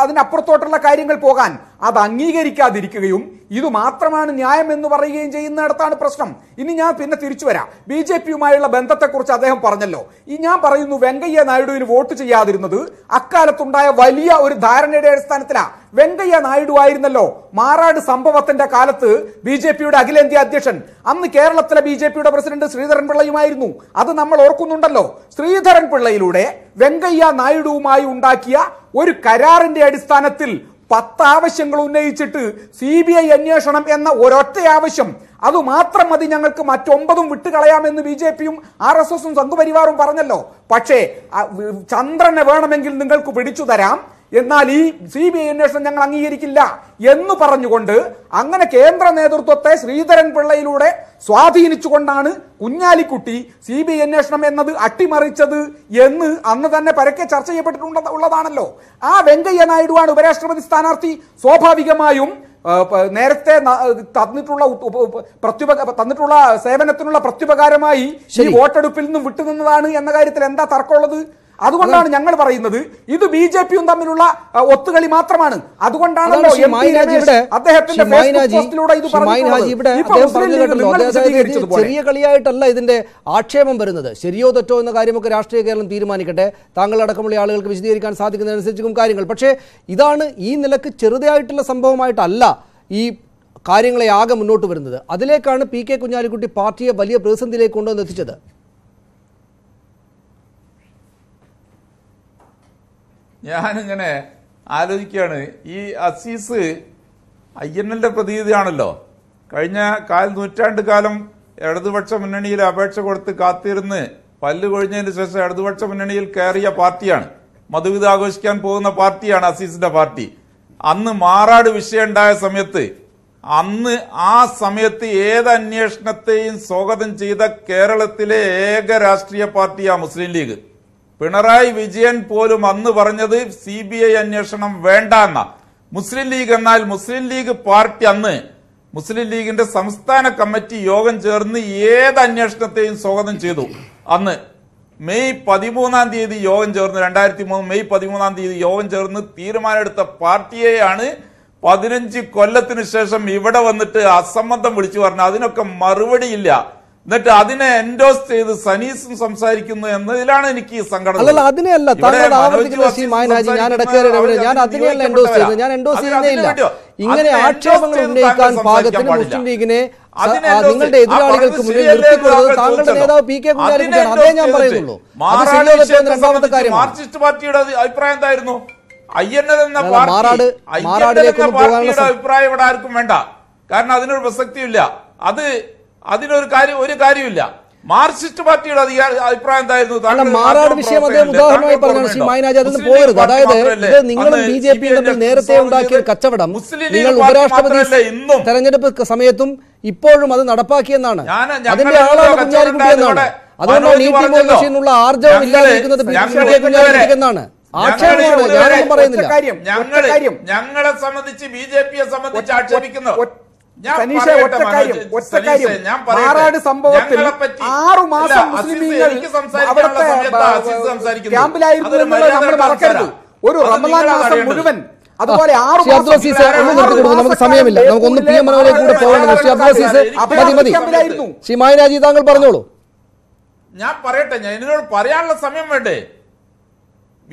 അതിനപ്പുറത്തോട്ടുള്ള കാര്യങ്ങൾ പോകാൻ അത് അംഗീകരിക്കാതിരിക്കുകയും ഇത് മാത്രമാണ് ന്യായം എന്ന് പറയുകയും ചെയ്യുന്നിടത്താണ് പ്രശ്നം ഇനി ഞാൻ പിന്നെ തിരിച്ചു വരാം ബി ജെ പിയുമായുള്ള ബന്ധത്തെക്കുറിച്ച് അദ്ദേഹം പറഞ്ഞല്ലോ ഈ ഞാൻ പറയുന്നു വെങ്കയ്യ നായിഡുവിന് വോട്ട് ചെയ്യാതിരുന്നത് അക്കാലത്തുണ്ടായ വലിയ ഒരു ധാരണയുടെ അടിസ്ഥാനത്തിലാണ് വെങ്കയ്യ നായിഡു ആയിരുന്നല്ലോ മാറാട് സംഭവത്തിന്റെ കാലത്ത് ബി ജെ പിയുടെ അഖിലേന്ത്യാ അധ്യക്ഷൻ അന്ന് കേരളത്തിലെ ബി ജെ പിയുടെ പ്രസിഡന്റ് പ്രസിഡന്റ് ശ്രീധരൻ പിള്ളയുമായിരുന്നു അത് നമ്മൾ ഓർക്കുന്നുണ്ടല്ലോ ശ്രീധരൻ പിള്ളയിലൂടെ വെങ്കയ്യ നായിഡുവുമായി ഉണ്ടാക്കിയ ഒരു കരാറിന്റെ അടിസ്ഥാനത്തിൽ പത്ത് ആവശ്യങ്ങൾ ഉന്നയിച്ചിട്ട് സി ബി ഐ അന്വേഷണം എന്ന ഒരൊറ്റ ആവശ്യം അതുമാത്രം മതി ഞങ്ങൾക്ക് മറ്റൊമ്പതും വിട്ടുകളയാമെന്ന് ബി ജെ പിയും ആർ എസ് എസും സംഘപരിവാറും പറഞ്ഞല്ലോ പക്ഷേ ചന്ദ്രനെ വേണമെങ്കിൽ നിങ്ങൾക്ക് പിടിച്ചു തരാം എന്നാൽ ഈ സി ബി ഐ അന്വേഷണം ഞങ്ങൾ അംഗീകരിക്കില്ല എന്ന് പറഞ്ഞുകൊണ്ട് അങ്ങനെ കേന്ദ്ര നേതൃത്വത്തെ ശ്രീധരൻ പിള്ളയിലൂടെ സ്വാധീനിച്ചുകൊണ്ടാണ് കുഞ്ഞാലിക്കുട്ടി സി ബി ഐ അന്വേഷണം എന്നത് അട്ടിമറിച്ചത് എന്ന് അന്ന് തന്നെ പരക്കെ ചർച്ച ചെയ്യപ്പെട്ടിട്ടുണ്ട് ഉള്ളതാണല്ലോ ആ വെങ്കയ്യ നായിഡുവാണ് ഉപരാഷ്ട്രപതി സ്ഥാനാർത്ഥി സ്വാഭാവികമായും നേരത്തെ തന്നിട്ടുള്ള പ്രത്യുപ തന്നിട്ടുള്ള സേവനത്തിനുള്ള പ്രത്യുപകാരമായി ഈ വോട്ടെടുപ്പിൽ നിന്നും വിട്ടുനിന്നതാണ് എന്ന കാര്യത്തിൽ എന്താ തർക്കമുള്ളത് അതുകൊണ്ടാണ് ഞങ്ങൾ പറയുന്നത് ഇത് ബി ജെ പിയും തമ്മിലുള്ള ഒത്തുകളി മാത്രമാണ് അതുകൊണ്ടാണ് അദ്ദേഹത്തിന്റെ ചെറിയ കളിയായിട്ടല്ല ഇതിന്റെ ആക്ഷേപം വരുന്നത് ശരിയോ തെറ്റോ എന്ന കാര്യമൊക്കെ രാഷ്ട്രീയ കേരളം തീരുമാനിക്കട്ടെ താങ്കൾ അടക്കമുള്ള ആളുകൾക്ക് വിശദീകരിക്കാൻ സാധിക്കുന്നതിനനുസരിച്ചും കാര്യങ്ങൾ പക്ഷേ ഇതാണ് ഈ നിലക്ക് ചെറുതായിട്ടുള്ള സംഭവമായിട്ടല്ല ഈ കാര്യങ്ങളെ ആകെ മുന്നോട്ട് വരുന്നത് അതിലേക്കാണ് പി കെ കുഞ്ഞാലിക്കുട്ടി പാർട്ടിയെ വലിയ പ്രതിസന്ധിയിലേക്ക് കൊണ്ടുവന്ന് എത്തിച്ചത് ഞാനിങ്ങനെ ആലോചിക്കുകയാണ് ഈ അസീസ് അയ്യന്നലിൻ്റെ പ്രതിനിധിയാണല്ലോ കഴിഞ്ഞ കാൽ നൂറ്റാണ്ട് കാലം ഇടതുപക്ഷ മുന്നണിയിൽ അപേക്ഷ കൊടുത്ത് കാത്തിരുന്ന് പല്ല് കൊഴിഞ്ഞതിന് ശേഷം ഇടതുപക്ഷ മുന്നണിയിൽ കയറിയ പാർട്ടിയാണ് മധുവിധ ആഘോഷിക്കാൻ പോകുന്ന പാർട്ടിയാണ് അസീസിന്റെ പാർട്ടി അന്ന് മാറാട് വിഷയം ഉണ്ടായ സമയത്ത് അന്ന് ആ സമയത്ത് ഏത് അന്വേഷണത്തെയും സ്വാഗതം ചെയ്ത കേരളത്തിലെ ഏക രാഷ്ട്രീയ പാർട്ടിയാണ് മുസ്ലിം ലീഗ് പിണറായി വിജയൻ പോലും അന്ന് പറഞ്ഞത് സി ബി ഐ അന്വേഷണം വേണ്ട എന്ന മുസ്ലിം ലീഗ് എന്നാൽ മുസ്ലിം ലീഗ് പാർട്ടി അന്ന് മുസ്ലിം ലീഗിന്റെ സംസ്ഥാന കമ്മിറ്റി യോഗം ചേർന്ന് ഏത് അന്വേഷണത്തെയും സ്വാഗതം ചെയ്തു അന്ന് മെയ് പതിമൂന്നാം തീയതി യോഗം ചേർന്ന് രണ്ടായിരത്തി മൂന്ന് മെയ് പതിമൂന്നാം തീയതി യോഗം ചേർന്ന് തീരുമാനമെടുത്ത പാർട്ടിയെയാണ് പതിനഞ്ച് കൊല്ലത്തിന് ശേഷം ഇവിടെ വന്നിട്ട് അസംബന്ധം വിളിച്ചു പറഞ്ഞു അതിനൊക്കെ മറുപടിയില്ല എന്നിട്ട് അതിനെ എൻഡോസ് ചെയ്ത് സനീസും സംസാരിക്കുന്നു എന്നതിലാണ് എനിക്ക് ഈ സങ്കടം അല്ല അതിനെയല്ല ആവർത്തിക്കുന്ന ഞാൻ ഞാൻ എൻഡോസ് ഞാൻ എൻഡോസ് ഇങ്ങനെ ആക്ഷേപങ്ങൾ ഉന്നയിക്കാൻ പാകത്തിന് മുസ്ലിം ലീഗിനെ നിങ്ങളുടെ എതിരാളികൾക്ക് മുന്നിൽ നിർത്തിക്കൊള്ളത് താങ്കളുടെ നേതാവ് പി കെ കുഞ്ഞാലിക്കുട്ടിയാണ് അതേ ഞാൻ പറയുന്നുള്ളൂ അത് ശരിയാകത്തുന്ന രണ്ടാമത്തെ പാർട്ടിയുടെ അഭിപ്രായം എന്തായിരുന്നു മാറാട് അഭിപ്രായം ഇവിടെ ആർക്കും വേണ്ട കാരണം അതിനൊരു പ്രസക്തിയില്ല അത് അതിനൊരു കാര്യം ഒരു കാര്യമില്ല മാർക്സിസ്റ്റ് പാർട്ടിയുടെ അഭിപ്രായം എന്തായിരുന്നു മാറാട് വിഷയം അദ്ദേഹം ഉദാഹരണമായി പറഞ്ഞു ശ്രീ മായനാജ് അതിൽ അതായത് ഇത് ബി ജെ പി നേരത്തെ ഉണ്ടാക്കിയ കച്ചവടം നിങ്ങൾ ഉപരാഷ്ട്രപതി തെരഞ്ഞെടുപ്പ് സമയത്തും ഇപ്പോഴും അത് നടപ്പാക്കിയെന്നാണ് അതിന്റെ ആളാണ് കുഞ്ഞാലിക്കുട്ടി എന്നാണ് അതുകൊണ്ടാണ് ആർജവം ഇല്ലാതിരിക്കുന്നത് എന്നാണ് ഞങ്ങളെ സംബന്ധിച്ച് ബി ജെ പിയെ സംബന്ധിച്ച് ആക്ഷേപിക്കുന്നു സനീഷ ഒറ്റ കാര്യം ഒറ്റ കാര്യം മാറാട് സംഭവത്തിൽ ആറു മാസം മുസ്ലിമീങ്ങൾ അവിടുത്തെ ക്യാമ്പിലായിരുന്നു എന്നുള്ളത് നമ്മൾ മറക്കരുത് ഒരു റമദാൻ മാസം മുഴുവൻ അതുപോലെ ആറു നമുക്ക് സമയമില്ല നമുക്ക് ഒന്ന് പി എം കൂടെ പോകണം ശ്രീ അബ്ദുസീസ് മതി മതി ശ്രീ താങ്കൾ പറഞ്ഞോളൂ ഞാൻ പറയട്ടെ ഞാൻ എന്നോട് പറയാനുള്ള സമയം വേണ്ടേ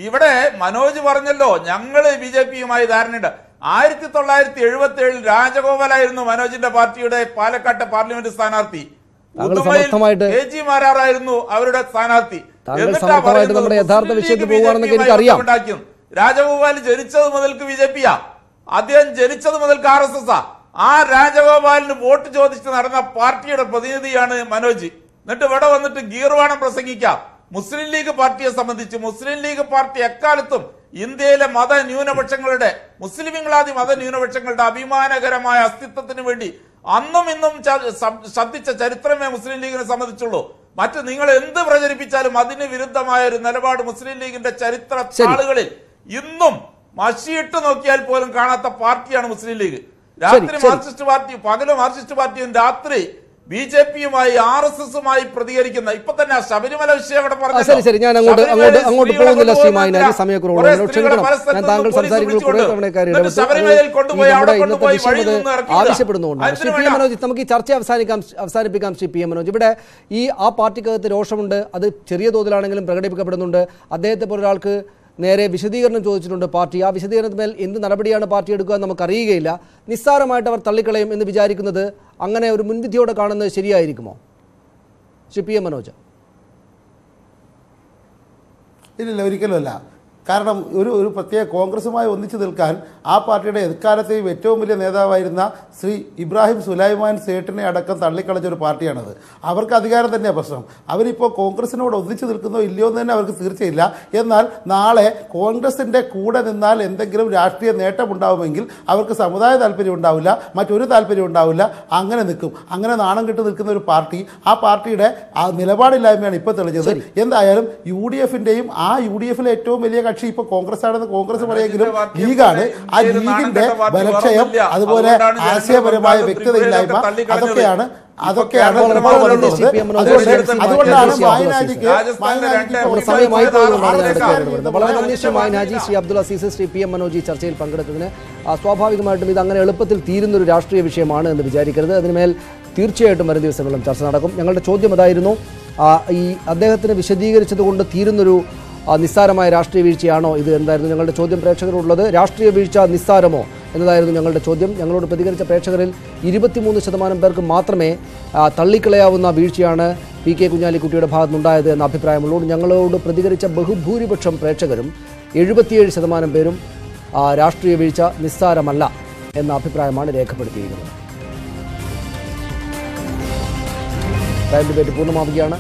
ഇവിടെ മനോജ് പറഞ്ഞല്ലോ ഞങ്ങള് ബി ജെ പിയുമായി ധാരണയുണ്ട് ആയിരത്തി തൊള്ളായിരത്തി എഴുപത്തി ഏഴിൽ രാജഗോപാലായിരുന്നു മനോജിന്റെ പാർട്ടിയുടെ പാലക്കാട്ടെ പാർലമെന്റ് സ്ഥാനാർത്ഥി എ ജി മാരാറായിരുന്നു അവരുടെ സ്ഥാനാർത്ഥി എന്നിട്ടാണ് രാജഗോപാൽ ജനിച്ചത് മുതൽക്ക് ബി ജെ പിയാ അദ്ദേഹം ജനിച്ചത് മുതൽക്ക് ആർ എസ് എസ് ആ രാജഗോപാലിന് വോട്ട് ചോദിച്ച് നടന്ന പാർട്ടിയുടെ പ്രതിനിധിയാണ് മനോജ് എന്നിട്ട് ഇവിടെ വന്നിട്ട് ഗീർവാണം പ്രസംഗിക്കാം മുസ്ലിം ലീഗ് പാർട്ടിയെ സംബന്ധിച്ച് മുസ്ലിം ലീഗ് പാർട്ടി എക്കാലത്തും ഇന്ത്യയിലെ മത ന്യൂനപക്ഷങ്ങളുടെ മുസ്ലിമുകളാദി മത ന്യൂനപക്ഷങ്ങളുടെ അഭിമാനകരമായ അസ്തിത്വത്തിന് വേണ്ടി അന്നും ഇന്നും ശ്രദ്ധിച്ച ചരിത്രമേ മുസ്ലിം ലീഗിനെ സംബന്ധിച്ചുള്ളൂ മറ്റ് നിങ്ങൾ എന്ത് പ്രചരിപ്പിച്ചാലും അതിന് വിരുദ്ധമായ ഒരു നിലപാട് മുസ്ലിം ലീഗിന്റെ ചരിത്ര താളുകളിൽ ഇന്നും മഷിയിട്ട് നോക്കിയാൽ പോലും കാണാത്ത പാർട്ടിയാണ് മുസ്ലിം ലീഗ് രാത്രി മാർക്സിസ്റ്റ് പാർട്ടി പകല് മാർക്സിസ്റ്റ് പാർട്ടിയും രാത്രി ബി ജെ പിയുമായി ആർ എസ് എസുമായി പ്രതികരിക്കുന്ന ഇപ്പൊ തന്നെ ശബരിമല വിഷയം ഇവിടെ പറഞ്ഞു ശരി ശരി ഞാൻ അങ്ങോട്ട് അങ്ങോട്ട് അങ്ങോട്ട് പോകുന്നില്ല ശ്രീമാനായി സമയക്കുറവുണ്ട് ഞാൻ താങ്കൾ നമുക്ക് ഈ ചർച്ച അവസാനിക്കാം അവസാനിപ്പിക്കാം ശ്രീ പി എം മനോജ് ഇവിടെ ഈ ആ പാർട്ടിക്കകത്ത് രോഷമുണ്ട് അത് ചെറിയ തോതിലാണെങ്കിലും പ്രകടിപ്പിക്കപ്പെടുന്നുണ്ട് അദ്ദേഹത്തെ പോലൊരാൾക്ക് നേരെ വിശദീകരണം ചോദിച്ചിട്ടുണ്ട് പാർട്ടി ആ വിശദീകരണത്തിന്മേൽ എന്ത് നടപടിയാണ് പാർട്ടി എടുക്കുക എന്ന് നമുക്കറിയുകയില്ല നിസ്സാരമായിട്ട് അവർ തള്ളിക്കളയും എന്ന് വിചാരിക്കുന്നത് അങ്ങനെ ഒരു മുൻവിധിയോടെ കാണുന്നത് ശരിയായിരിക്കുമോ ശ്രീ പി എം മനോജ് ഇല്ലല്ല ഒരിക്കലുമല്ല കാരണം ഒരു ഒരു പ്രത്യേക കോൺഗ്രസുമായി ഒന്നിച്ചു നിൽക്കാൻ ആ പാർട്ടിയുടെ എതിർക്കാലത്തെയും ഏറ്റവും വലിയ നേതാവായിരുന്ന ശ്രീ ഇബ്രാഹിം സുലൈമാൻ സേട്ടിനെ അടക്കം തള്ളിക്കളഞ്ഞ ഒരു പാർട്ടിയാണത് അവർക്ക് അധികാരം തന്നെയാണ് പ്രശ്നം അവരിപ്പോൾ കോൺഗ്രസിനോട് ഒന്നിച്ചു നിൽക്കുന്നോ ഇല്ലയോ എന്ന് തന്നെ അവർക്ക് തീർച്ചയില്ല എന്നാൽ നാളെ കോൺഗ്രസിൻ്റെ കൂടെ നിന്നാൽ എന്തെങ്കിലും രാഷ്ട്രീയ നേട്ടമുണ്ടാവുമെങ്കിൽ അവർക്ക് സമുദായ താല്പര്യം ഉണ്ടാവില്ല മറ്റൊരു താല്പര്യം ഉണ്ടാവില്ല അങ്ങനെ നിൽക്കും അങ്ങനെ നാണം കെട്ട് നിൽക്കുന്ന ഒരു പാർട്ടി ആ പാർട്ടിയുടെ ആ നിലപാടില്ലായ്മയാണ് ഇപ്പോൾ തെളിഞ്ഞത് എന്തായാലും യു ഡി എഫിൻ്റെയും ആ യു ഡി എഫിലെ ഏറ്റവും വലിയ കക്ഷി ഇപ്പൊ കോൺഗ്രസ് ആണെന്ന് കോൺഗ്രസ് പറയെങ്കിലും ലീഗാണ് ആ ലീഗിന്റെ ബലക്ഷയം അതുപോലെ ആശയപരമായ വ്യക്തതയില്ലായ്മ അതൊക്കെയാണ് അതൊക്കെയാണ് അതുകൊണ്ടാണ് വായനാജിക്ക് വളരെ ശ്രീ അബ്ദുൽ അസീസ് ശ്രീ പി എം ചർച്ചയിൽ പങ്കെടുത്തതിന് സ്വാഭാവികമായിട്ടും ഇത് അങ്ങനെ എളുപ്പത്തിൽ തീരുന്ന ഒരു രാഷ്ട്രീയ വിഷയമാണ് എന്ന് വിചാരിക്കരുത് അതിനുമേൽ തീർച്ചയായിട്ടും വരും ദിവസങ്ങളിലും ചർച്ച നടക്കും ഞങ്ങളുടെ ചോദ്യം അതായിരുന്നു ഈ അദ്ദേഹത്തിന് വിശദീകരിച്ചതുകൊണ്ട് തീരുന്നൊരു നിസ്സാരമായ രാഷ്ട്രീയ വീഴ്ചയാണോ ഇത് എന്തായിരുന്നു ഞങ്ങളുടെ ചോദ്യം പ്രേക്ഷകരോടുള്ളത് രാഷ്ട്രീയ വീഴ്ച നിസ്സാരമോ എന്നതായിരുന്നു ഞങ്ങളുടെ ചോദ്യം ഞങ്ങളോട് പ്രതികരിച്ച പ്രേക്ഷകരിൽ ഇരുപത്തിമൂന്ന് ശതമാനം പേർക്ക് മാത്രമേ തള്ളിക്കളയാവുന്ന വീഴ്ചയാണ് പി കെ കുഞ്ഞാലിക്കുട്ടിയുടെ ഭാഗത്തുനിന്നുണ്ടായത് എന്ന അഭിപ്രായമുള്ളൂ ഞങ്ങളോട് പ്രതികരിച്ച ബഹുഭൂരിപക്ഷം പ്രേക്ഷകരും എഴുപത്തിയേഴ് ശതമാനം പേരും രാഷ്ട്രീയ വീഴ്ച നിസ്സാരമല്ല എന്ന അഭിപ്രായമാണ് രേഖപ്പെടുത്തിയിരിക്കുന്നത് പൂർണ്ണമാവുകയാണ്